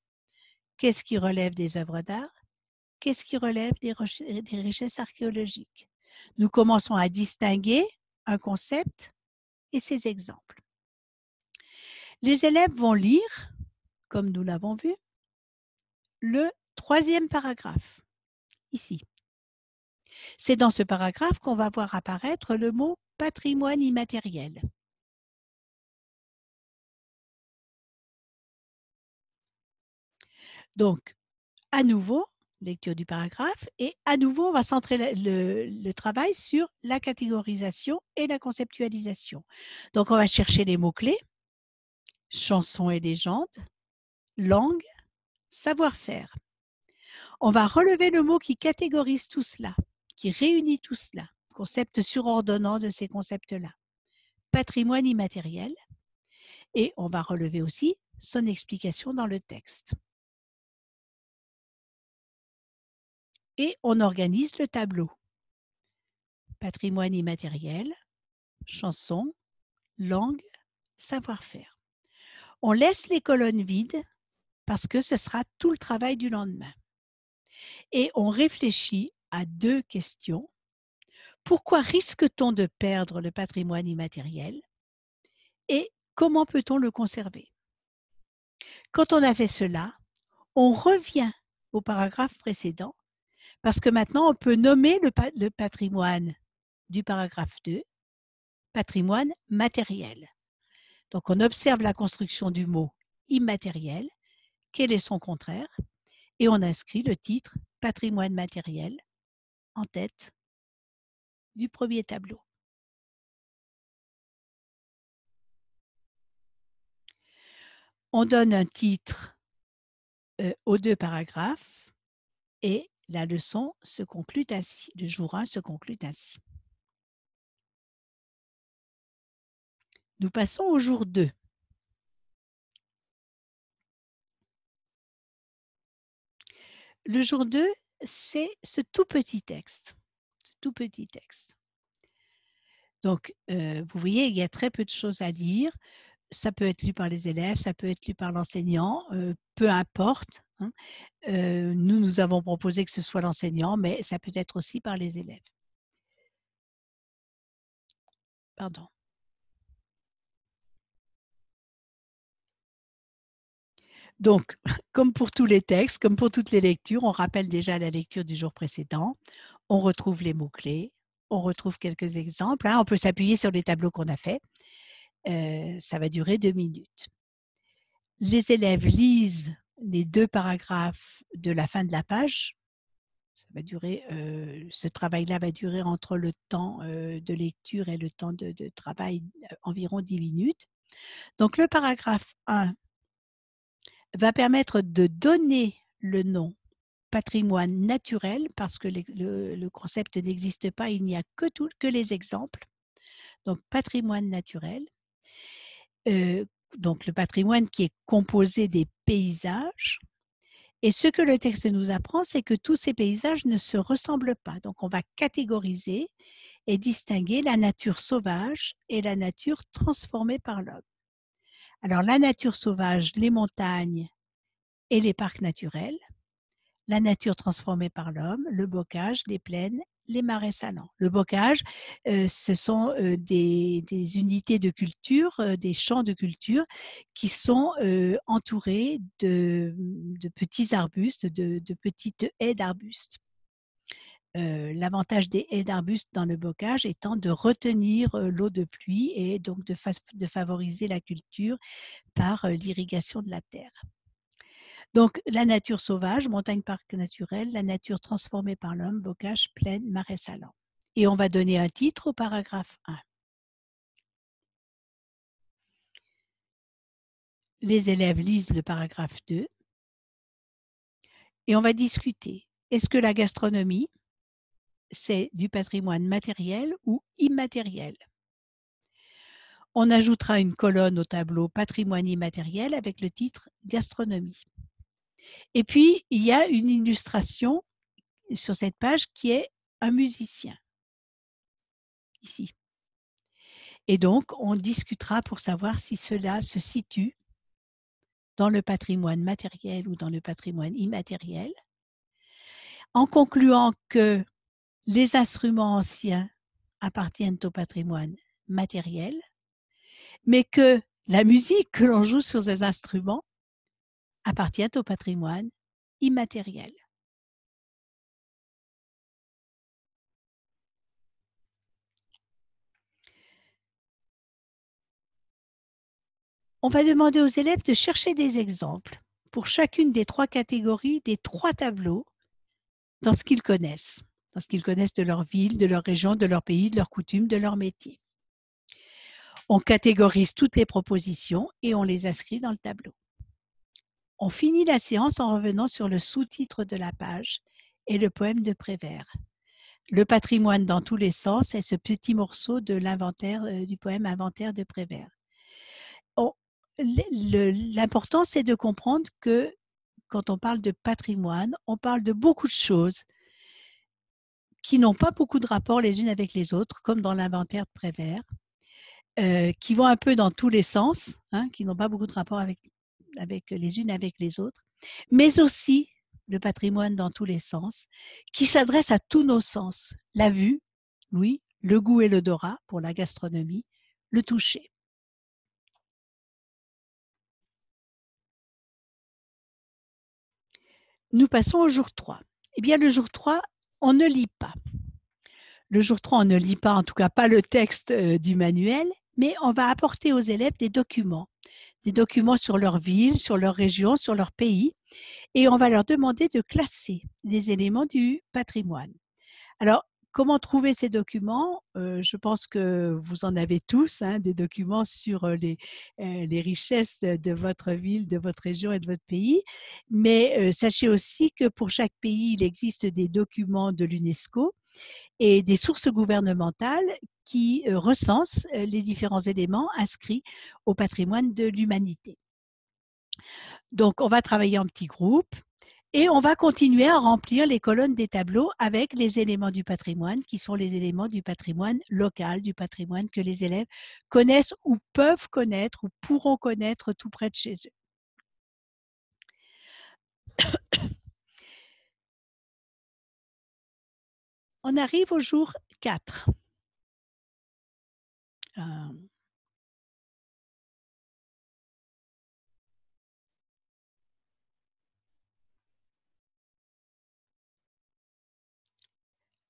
Qu'est-ce qui relève des œuvres d'art Qu'est-ce qui relève des, richesses archéologiques Nous commençons à distinguer un concept et ses exemples. Les élèves vont lire, comme nous l'avons vu, le Troisième paragraphe, ici. C'est dans ce paragraphe qu'on va voir apparaître le mot patrimoine immatériel. Donc, à nouveau, lecture du paragraphe, et à nouveau, on va centrer le, travail sur la catégorisation et la conceptualisation. Donc, on va chercher les mots-clés, chansons et légendes, langue, savoir-faire. On va relever le mot qui catégorise tout cela, qui réunit tout cela, concept surordonnant de ces concepts-là. Patrimoine immatériel. Et on va relever aussi son explication dans le texte. Et on organise le tableau. Patrimoine immatériel, chanson, langue, savoir-faire. On laisse les colonnes vides parce que ce sera tout le travail du lendemain et on réfléchit à deux questions. Pourquoi risque-t-on de perdre le patrimoine immatériel et comment peut-on le conserver Quand on a fait cela, on revient au paragraphe précédent parce que maintenant on peut nommer le, patrimoine du paragraphe 2 patrimoine matériel. Donc on observe la construction du mot immatériel. Quel est son contraire et on inscrit le titre patrimoine matériel en tête du premier tableau. On donne un titre euh, aux deux paragraphes et la leçon se conclut ainsi, le jour 1 se conclut ainsi. Nous passons au jour 2. Le jour 2, c'est ce tout petit texte. Ce tout petit texte. Donc, euh, vous voyez, il y a très peu de choses à lire. Ça peut être lu par les élèves, ça peut être lu par l'enseignant, euh, peu importe. Hein. Euh, nous, nous avons proposé que ce soit l'enseignant, mais ça peut être aussi par les élèves. Pardon. Donc, comme pour tous les textes, comme pour toutes les lectures, on rappelle déjà la lecture du jour précédent, on retrouve les mots-clés, on retrouve quelques exemples, hein. on peut s'appuyer sur les tableaux qu'on a faits. Euh, ça va durer deux minutes. Les élèves lisent les deux paragraphes de la fin de la page. Ça va durer, euh, ce travail-là va durer entre le temps euh, de lecture et le temps de, travail environ dix minutes. Donc le paragraphe 1 va permettre de donner le nom patrimoine naturel parce que le, concept n'existe pas, il n'y a que, les exemples. Donc patrimoine naturel. Euh, donc le patrimoine qui est composé des paysages. Et ce que le texte nous apprend, c'est que tous ces paysages ne se ressemblent pas. Donc on va catégoriser et distinguer la nature sauvage et la nature transformée par l'homme. Alors la nature sauvage, les montagnes et les parcs naturels, la nature transformée par l'homme, le bocage, les plaines, les marais salants. Le bocage, euh, ce sont euh, des, unités de culture, euh, des champs de culture qui sont entourés de, petits arbustes, de petites haies d'arbustes. Euh, l'avantage des haies d'arbustes dans le bocage étant de retenir euh, l'eau de pluie et donc de, favoriser la culture par euh, l'irrigation de la terre. Donc la nature sauvage, montagne parc naturel, la nature transformée par l'homme, bocage, plaine, marais salant. Et on va donner un titre au paragraphe 1. Les élèves lisent le paragraphe 2 et on va discuter. Est-ce que la gastronomie, c'est du patrimoine matériel ou immatériel. On ajoutera une colonne au tableau patrimoine immatériel avec le titre gastronomie. Et puis, il y a une illustration sur cette page qui est un musicien. Ici. Et donc, on discutera pour savoir si cela se situe dans le patrimoine matériel ou dans le patrimoine immatériel, en concluant que les instruments anciens appartiennent au patrimoine matériel, mais que la musique que l'on joue sur ces instruments appartient au patrimoine immatériel. On va demander aux élèves de chercher des exemples pour chacune des trois catégories des trois tableaux dans ce qu'ils connaissent. Parce qu'ils connaissent de leur ville, de leur région, de leur pays, de leurs coutumes, de leur métier. On catégorise toutes les propositions et on les inscrit dans le tableau. On finit la séance en revenant sur le sous-titre de la page et le poème de Prévert. Le patrimoine dans tous les sens est ce petit morceau de l'inventaire euh, du poème Inventaire de Prévert. L'important, c'est de comprendre que quand on parle de patrimoine, on parle de beaucoup de choses qui n'ont pas beaucoup de rapport les unes avec les autres, comme dans l'inventaire de Prévert, euh, qui vont un peu dans tous les sens, hein, qui n'ont pas beaucoup de rapport avec, les unes avec les autres, mais aussi le patrimoine dans tous les sens, qui s'adresse à tous nos sens, la vue, oui, le goût et l'odorat pour la gastronomie, le toucher. Nous passons au jour 3. Eh bien, le jour 3 on ne lit pas. Le jour 3, on ne lit pas, en tout cas pas le texte euh, du manuel, mais on va apporter aux élèves des documents, des documents sur leur ville, sur leur région, sur leur pays, et on va leur demander de classer des éléments du patrimoine. Alors, Comment trouver ces documents euh, Je pense que vous en avez tous, hein, des documents sur les, richesses de votre ville, de votre région et de votre pays. Mais sachez aussi que pour chaque pays, il existe des documents de l'UNESCO et des sources gouvernementales qui recensent les différents éléments inscrits au patrimoine de l'humanité. Donc, on va travailler en petits groupes et on va continuer à remplir les colonnes des tableaux avec les éléments du patrimoine, qui sont les éléments du patrimoine local, du patrimoine que les élèves connaissent ou peuvent connaître ou pourront connaître tout près de chez eux. On arrive au jour 4.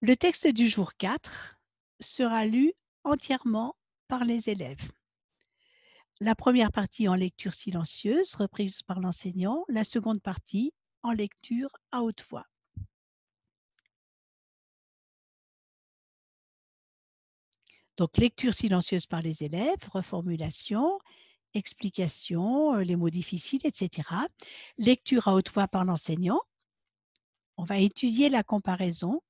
Le texte du jour 4 sera lu entièrement par les élèves. La première partie en lecture silencieuse, reprise par l'enseignant, la seconde partie en lecture à haute voix. Donc lecture silencieuse par les élèves, reformulation, explication, euh, les mots difficiles, etc. Lecture à haute voix par l'enseignant. On va étudier la comparaison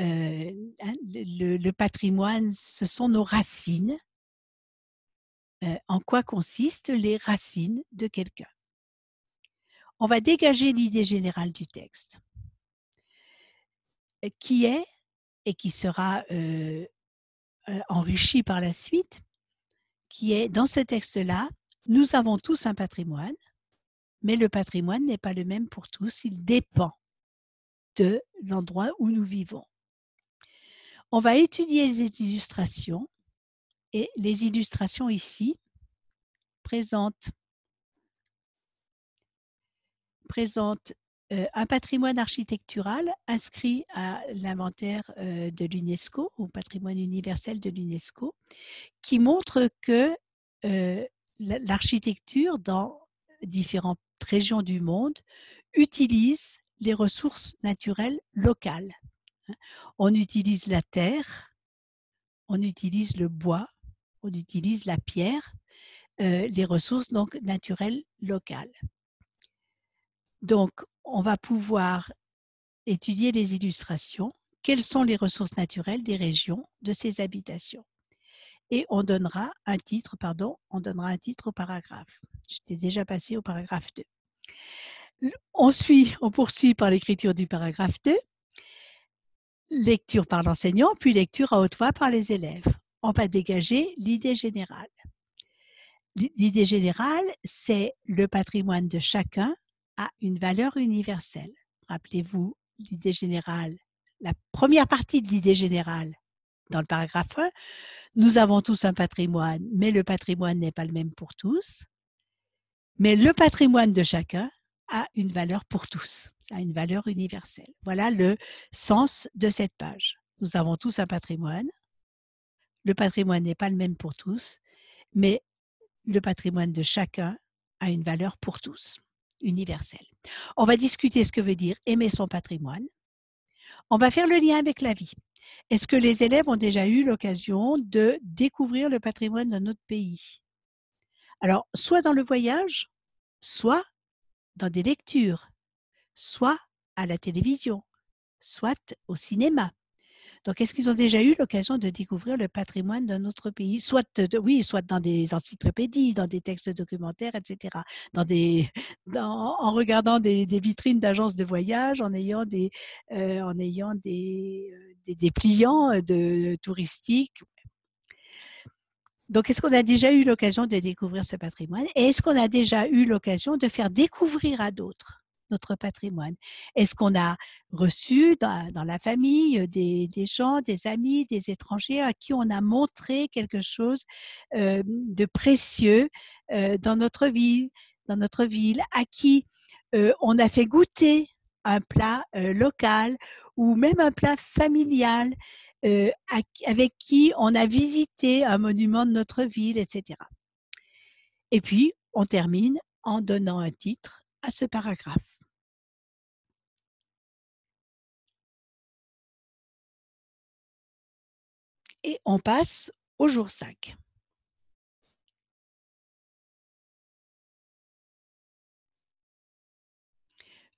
euh, hein, le, patrimoine, ce sont nos racines. Euh, en quoi consistent les racines de quelqu'un On va dégager l'idée générale du texte, euh, qui est, et qui sera enrichi par la suite, qui est, dans ce texte-là, nous avons tous un patrimoine, mais le patrimoine n'est pas le même pour tous, il dépend de l'endroit où nous vivons. On va étudier les illustrations et les illustrations ici présentent, euh, un patrimoine architectural inscrit à l'inventaire euh, de l'UNESCO, au patrimoine universel de l'UNESCO, qui montre que euh, l'architecture dans différentes régions du monde utilise les ressources naturelles locales. On utilise la terre, on utilise le bois, on utilise la pierre, euh, les ressources donc naturelles locales. Donc, on va pouvoir étudier les illustrations, quelles sont les ressources naturelles des régions, de ces habitations. Et on donnera un titre, pardon, on donnera un titre au paragraphe. J'étais déjà passé au paragraphe 2. On suit, on poursuit par l'écriture du paragraphe 2 lecture par l'enseignant, puis lecture à haute voix par les élèves. On va dégager l'idée générale. L'idée générale, c'est le patrimoine de chacun a une valeur universelle. Rappelez-vous l'idée générale, la première partie de l'idée générale dans le paragraphe 1. Nous avons tous un patrimoine, mais le patrimoine n'est pas le même pour tous. Mais le patrimoine de chacun a une valeur pour tous a une valeur universelle. Voilà le sens de cette page. Nous avons tous un patrimoine. Le patrimoine n'est pas le même pour tous, mais le patrimoine de chacun a une valeur pour tous, universelle. On va discuter ce que veut dire aimer son patrimoine. On va faire le lien avec la vie. Est-ce que les élèves ont déjà eu l'occasion de découvrir le patrimoine d'un autre pays Alors, soit dans le voyage, soit dans des lectures, soit à la télévision, soit au cinéma. Donc, est-ce qu'ils ont déjà eu l'occasion de découvrir le patrimoine d'un autre pays, soit euh, oui, soit dans des encyclopédies, dans des textes documentaires, etc., en regardant des, vitrines d'agences de voyage, en ayant des, euh, en ayant des, pliants euh, touristiques. Donc, est-ce qu'on a déjà eu l'occasion de découvrir ce patrimoine et est-ce qu'on a déjà eu l'occasion de faire découvrir à d'autres notre patrimoine Est-ce qu'on a reçu dans, la famille des, gens, des amis, des étrangers à qui on a montré quelque chose de précieux dans notre dans notre ville, à qui on a fait goûter un plat local ou même un plat familial avec qui on a visité un monument de notre ville, etc. Et puis, on termine en donnant un titre à ce paragraphe. Et on passe au jour 5.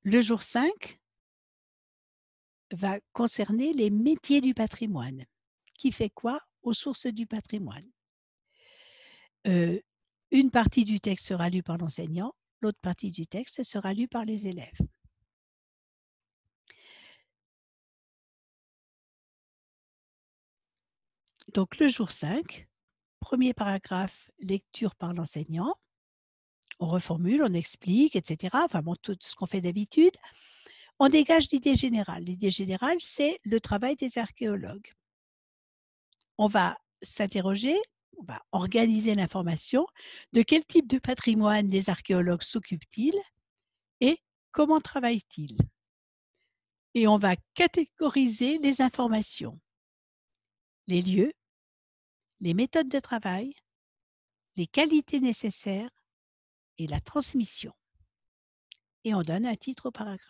Le jour 5 va concerner les métiers du patrimoine. Qui fait quoi aux sources du patrimoine euh, Une partie du texte sera lue par l'enseignant, l'autre partie du texte sera lue par les élèves. donc le jour 5, premier paragraphe, lecture par l'enseignant. On reformule, on explique, etc. Enfin bon, tout ce qu'on fait d'habitude. On dégage l'idée générale. L'idée générale, c'est le travail des archéologues. On va s'interroger, on va organiser l'information de quel type de patrimoine les archéologues s'occupent-ils et comment travaillent-ils. Et on va catégoriser les informations, les lieux, les méthodes de travail, les qualités nécessaires et la transmission. Et on donne un titre au paragraphe.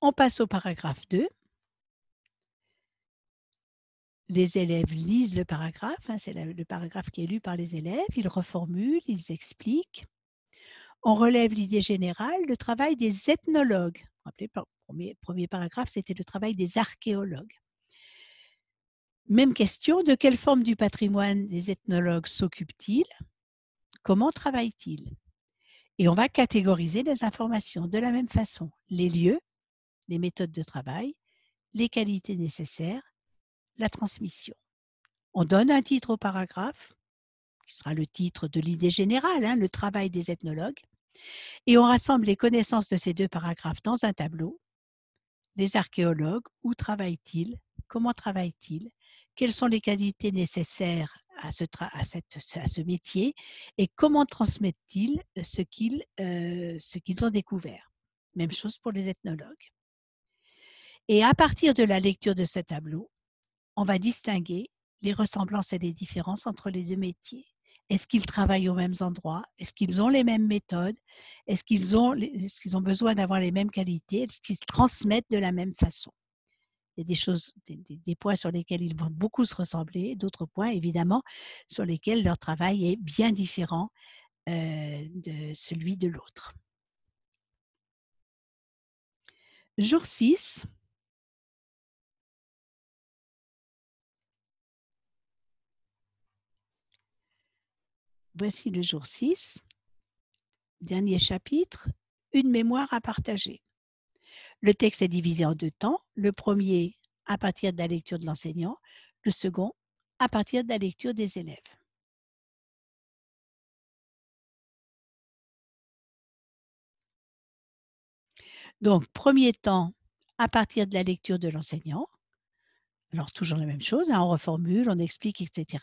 On passe au paragraphe 2. Les élèves lisent le paragraphe, hein, c'est le paragraphe qui est lu par les élèves, ils reformulent, ils expliquent on relève l'idée générale, le travail des ethnologues. Rappelez, le premier, premier paragraphe, c'était le travail des archéologues. Même question, de quelle forme du patrimoine les ethnologues s'occupent-ils Comment travaillent-ils Et on va catégoriser les informations de la même façon. Les lieux, les méthodes de travail, les qualités nécessaires, la transmission. On donne un titre au paragraphe, ce sera le titre de l'idée générale, hein, le travail des ethnologues, et on rassemble les connaissances de ces deux paragraphes dans un tableau. Les archéologues, où travaillent-ils Comment travaillent-ils Quelles sont les qualités nécessaires à ce, métier Et comment transmettent-ils euh, ce qu'ils ont découvert Même chose pour les ethnologues. Et à partir de la lecture de ce tableau, on va distinguer les ressemblances et les différences entre les deux métiers. Est-ce qu'ils travaillent aux mêmes endroits Est-ce qu'ils ont les mêmes méthodes Est-ce qu'ils ont, ont besoin d'avoir les mêmes qualités Est-ce qu'ils se transmettent de la même façon Il y a des choses, points sur lesquels ils vont beaucoup se ressembler, d'autres points évidemment sur lesquels leur travail est bien différent euh, de celui de l'autre. Jour 6, Voici le jour 6, dernier chapitre, une mémoire à partager. Le texte est divisé en deux temps, le premier à partir de la lecture de l'enseignant, le second à partir de la lecture des élèves. Donc, premier temps à partir de la lecture de l'enseignant, alors toujours la même chose, hein, on reformule, on explique, etc.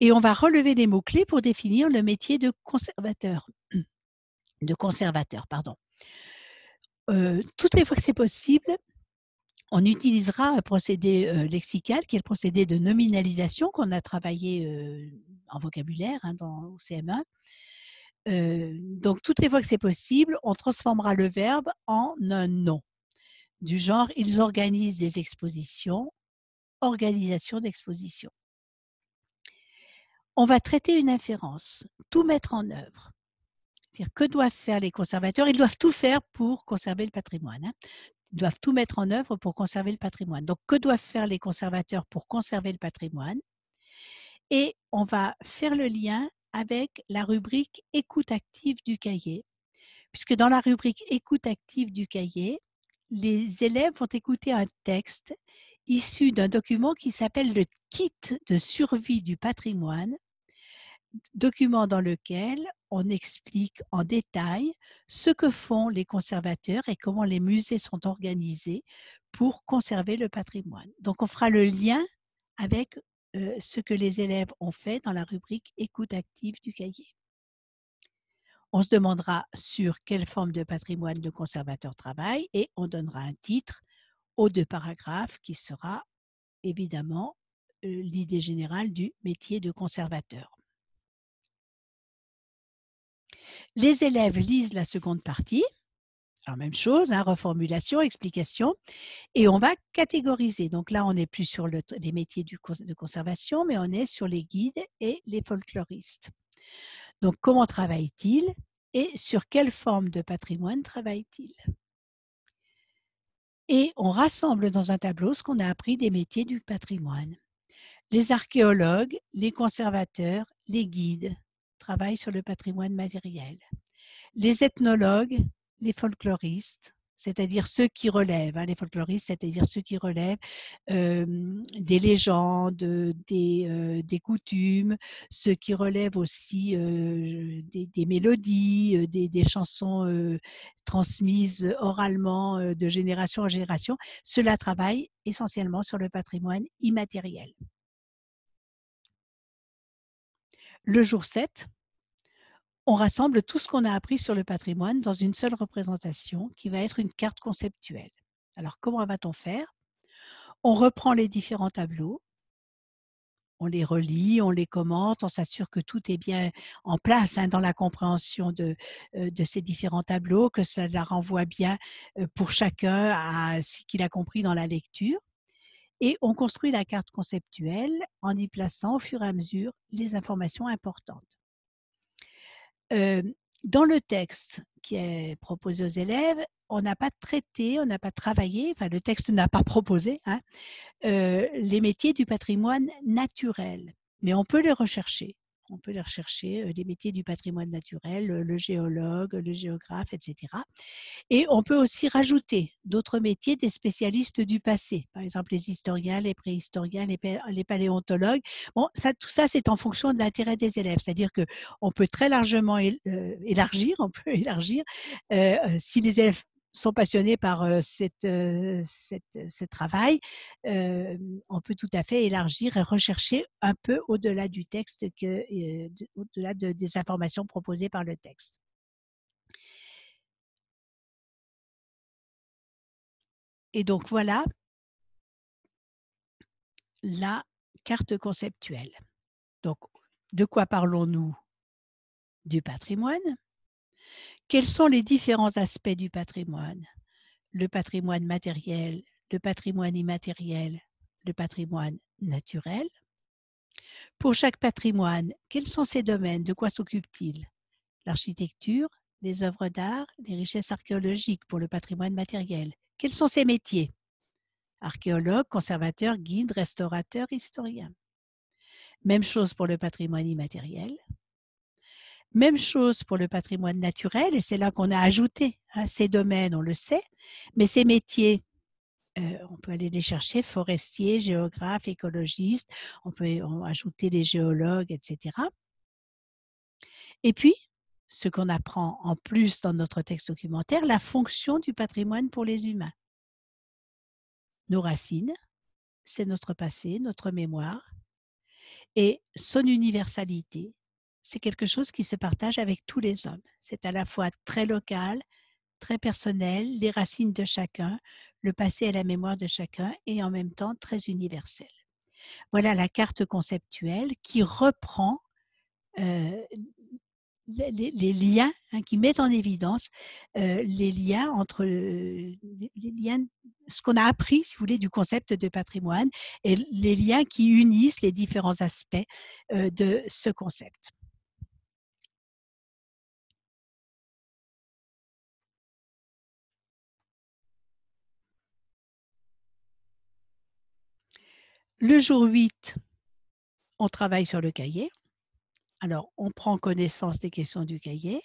Et on va relever des mots-clés pour définir le métier de conservateur. De conservateur, pardon. toutes les fois que c'est possible, on utilisera un procédé lexical qui est le procédé de nominalisation qu'on a travaillé en vocabulaire hein, dans, au CM1. donc toutes les fois que c'est possible, on transformera le verbe en un nom du genre ils organisent des expositions, organisation d'exposition. On va traiter une inférence, tout mettre en œuvre. cest dire que doivent faire les conservateurs Ils doivent tout faire pour conserver le patrimoine. Hein. Ils doivent tout mettre en œuvre pour conserver le patrimoine. Donc, que doivent faire les conservateurs pour conserver le patrimoine Et on va faire le lien avec la rubrique écoute active du cahier, puisque dans la rubrique écoute active du cahier, les élèves vont écouter un texte issu d'un document qui s'appelle le kit de survie du patrimoine, document dans lequel on explique en détail ce que font les conservateurs et comment les musées sont organisés pour conserver le patrimoine. Donc on fera le lien avec euh, ce que les élèves ont fait dans la rubrique écoute active du cahier. On se demandera sur quelle forme de patrimoine le conservateur travaille et on donnera un titre aux deux paragraphes qui sera évidemment l'idée générale du métier de conservateur. Les élèves lisent la seconde partie. Alors même chose, hein, reformulation, explication, et on va catégoriser. Donc là, on n'est plus sur les métiers de conservation, mais on est sur les guides et les folkloristes. Donc comment travaillent-ils et sur quelle forme de patrimoine travaillent-ils et on rassemble dans un tableau ce qu'on a appris des métiers du patrimoine. Les archéologues, les conservateurs, les guides travaillent sur le patrimoine matériel. Les ethnologues, les folkloristes, c'est-à-dire ceux qui relèvent, hein, les folkloristes, c'est-à-dire ceux qui relèvent des légendes, des, coutumes, ceux qui relèvent aussi des, mélodies, des, des chansons transmises oralement de génération en génération. Cela travaille essentiellement sur le patrimoine immatériel. Le jour 7, on rassemble tout ce qu'on a appris sur le patrimoine dans une seule représentation qui va être une carte conceptuelle. Alors comment va-t-on faire On reprend les différents tableaux, on les relit, on les commente, on s'assure que tout est bien en place hein, dans la compréhension de, euh, de, ces différents tableaux, que ça la renvoie bien euh, pour chacun à ce qu'il a compris dans la lecture. Et on construit la carte conceptuelle en y plaçant au fur et à mesure les informations importantes dans le texte qui est proposé aux élèves, on n'a pas traité, on n'a pas travaillé, enfin le texte n'a pas proposé hein, les métiers du patrimoine naturel, mais on peut les rechercher on peut rechercher, les métiers du patrimoine naturel, le géologue, le géographe, etc. Et on peut aussi rajouter d'autres métiers des spécialistes du passé, par exemple les historiens, les préhistoriens, les, paléontologues. Bon, ça, tout ça, c'est en fonction de l'intérêt des élèves, c'est-à-dire que peut très largement euh, élargir, on peut élargir. Euh, si les élèves sont passionnés par ce travail, on peut tout à fait élargir et rechercher un peu au-delà du texte, au-delà des informations proposées par le texte. Et donc voilà la carte conceptuelle. Donc, de quoi parlons-nous Du patrimoine, quels sont les différents aspects du patrimoine Le patrimoine matériel, le patrimoine immatériel, le patrimoine naturel. Pour chaque patrimoine, quels sont ses domaines De quoi s'occupe-t-il L'architecture, les œuvres d'art, les richesses archéologiques pour le patrimoine matériel. Quels sont ses métiers Archéologue, conservateur, guide, restaurateur, historien. Même chose pour le patrimoine immatériel. Même chose pour le patrimoine naturel, et c'est là qu'on a ajouté ces domaines, on le sait, mais ces métiers, euh, on peut aller les chercher, forestiers, géographes, écologistes, on peut ajouter les géologues, etc. Et puis, ce qu'on apprend en plus dans notre texte documentaire, la fonction du patrimoine pour les humains. Nos racines, c'est notre passé, notre mémoire, et son universalité, c'est quelque chose qui se partage avec tous les hommes. C'est à la fois très local, très personnel, les racines de chacun, le passé et la mémoire de chacun, et en même temps très universel. Voilà la carte conceptuelle qui reprend euh, les, liens, hein, qui met en évidence euh, les liens entre euh, les liens, ce qu'on a appris, si vous voulez, du concept de patrimoine et les liens qui unissent les différents aspects de ce concept. Le jour 8, on travaille sur le cahier. Alors, on prend connaissance des questions du cahier.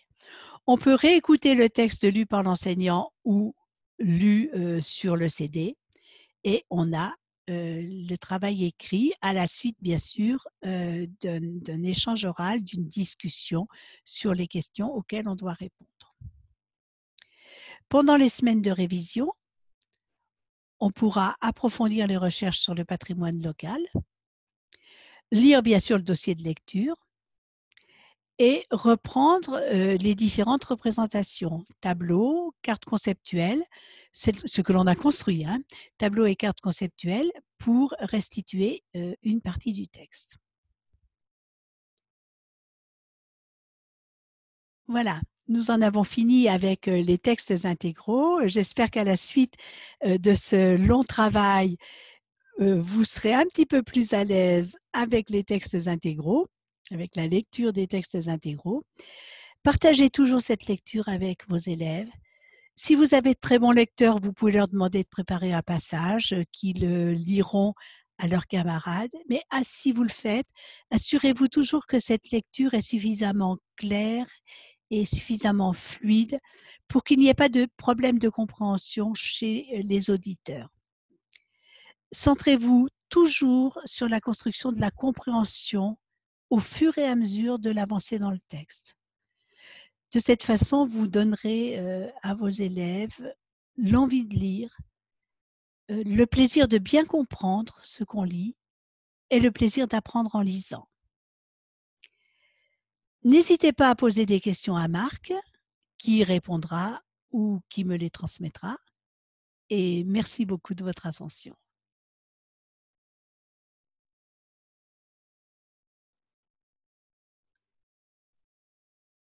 On peut réécouter le texte lu par l'enseignant ou lu euh, sur le CD. Et on a euh, le travail écrit à la suite, bien sûr, euh, d'un échange oral, d'une discussion sur les questions auxquelles on doit répondre. Pendant les semaines de révision, on pourra approfondir les recherches sur le patrimoine local, lire bien sûr le dossier de lecture et reprendre euh, les différentes représentations, tableaux, cartes conceptuelles, ce que l'on a construit, hein, tableaux et cartes conceptuelles pour restituer euh, une partie du texte. Voilà, nous en avons fini avec euh, les textes intégraux. J'espère qu'à la suite euh, de ce long travail, euh, vous serez un petit peu plus à l'aise avec les textes intégraux, avec la lecture des textes intégraux. Partagez toujours cette lecture avec vos élèves. Si vous avez de très bons lecteurs, vous pouvez leur demander de préparer un passage qu'ils liront à leurs camarades. Mais ah, si vous le faites, assurez-vous toujours que cette lecture est suffisamment claire et suffisamment fluide pour qu'il n'y ait pas de problème de compréhension chez euh, les auditeurs. Centrez-vous toujours sur la construction de la compréhension au fur et à mesure de l'avancée dans le texte. De cette façon, vous donnerez euh, à vos élèves l'envie de lire, euh, le plaisir de bien comprendre ce qu'on lit et le plaisir d'apprendre en lisant. N'hésitez pas à poser des questions à Marc, qui répondra ou qui me les transmettra. Et merci beaucoup de votre attention.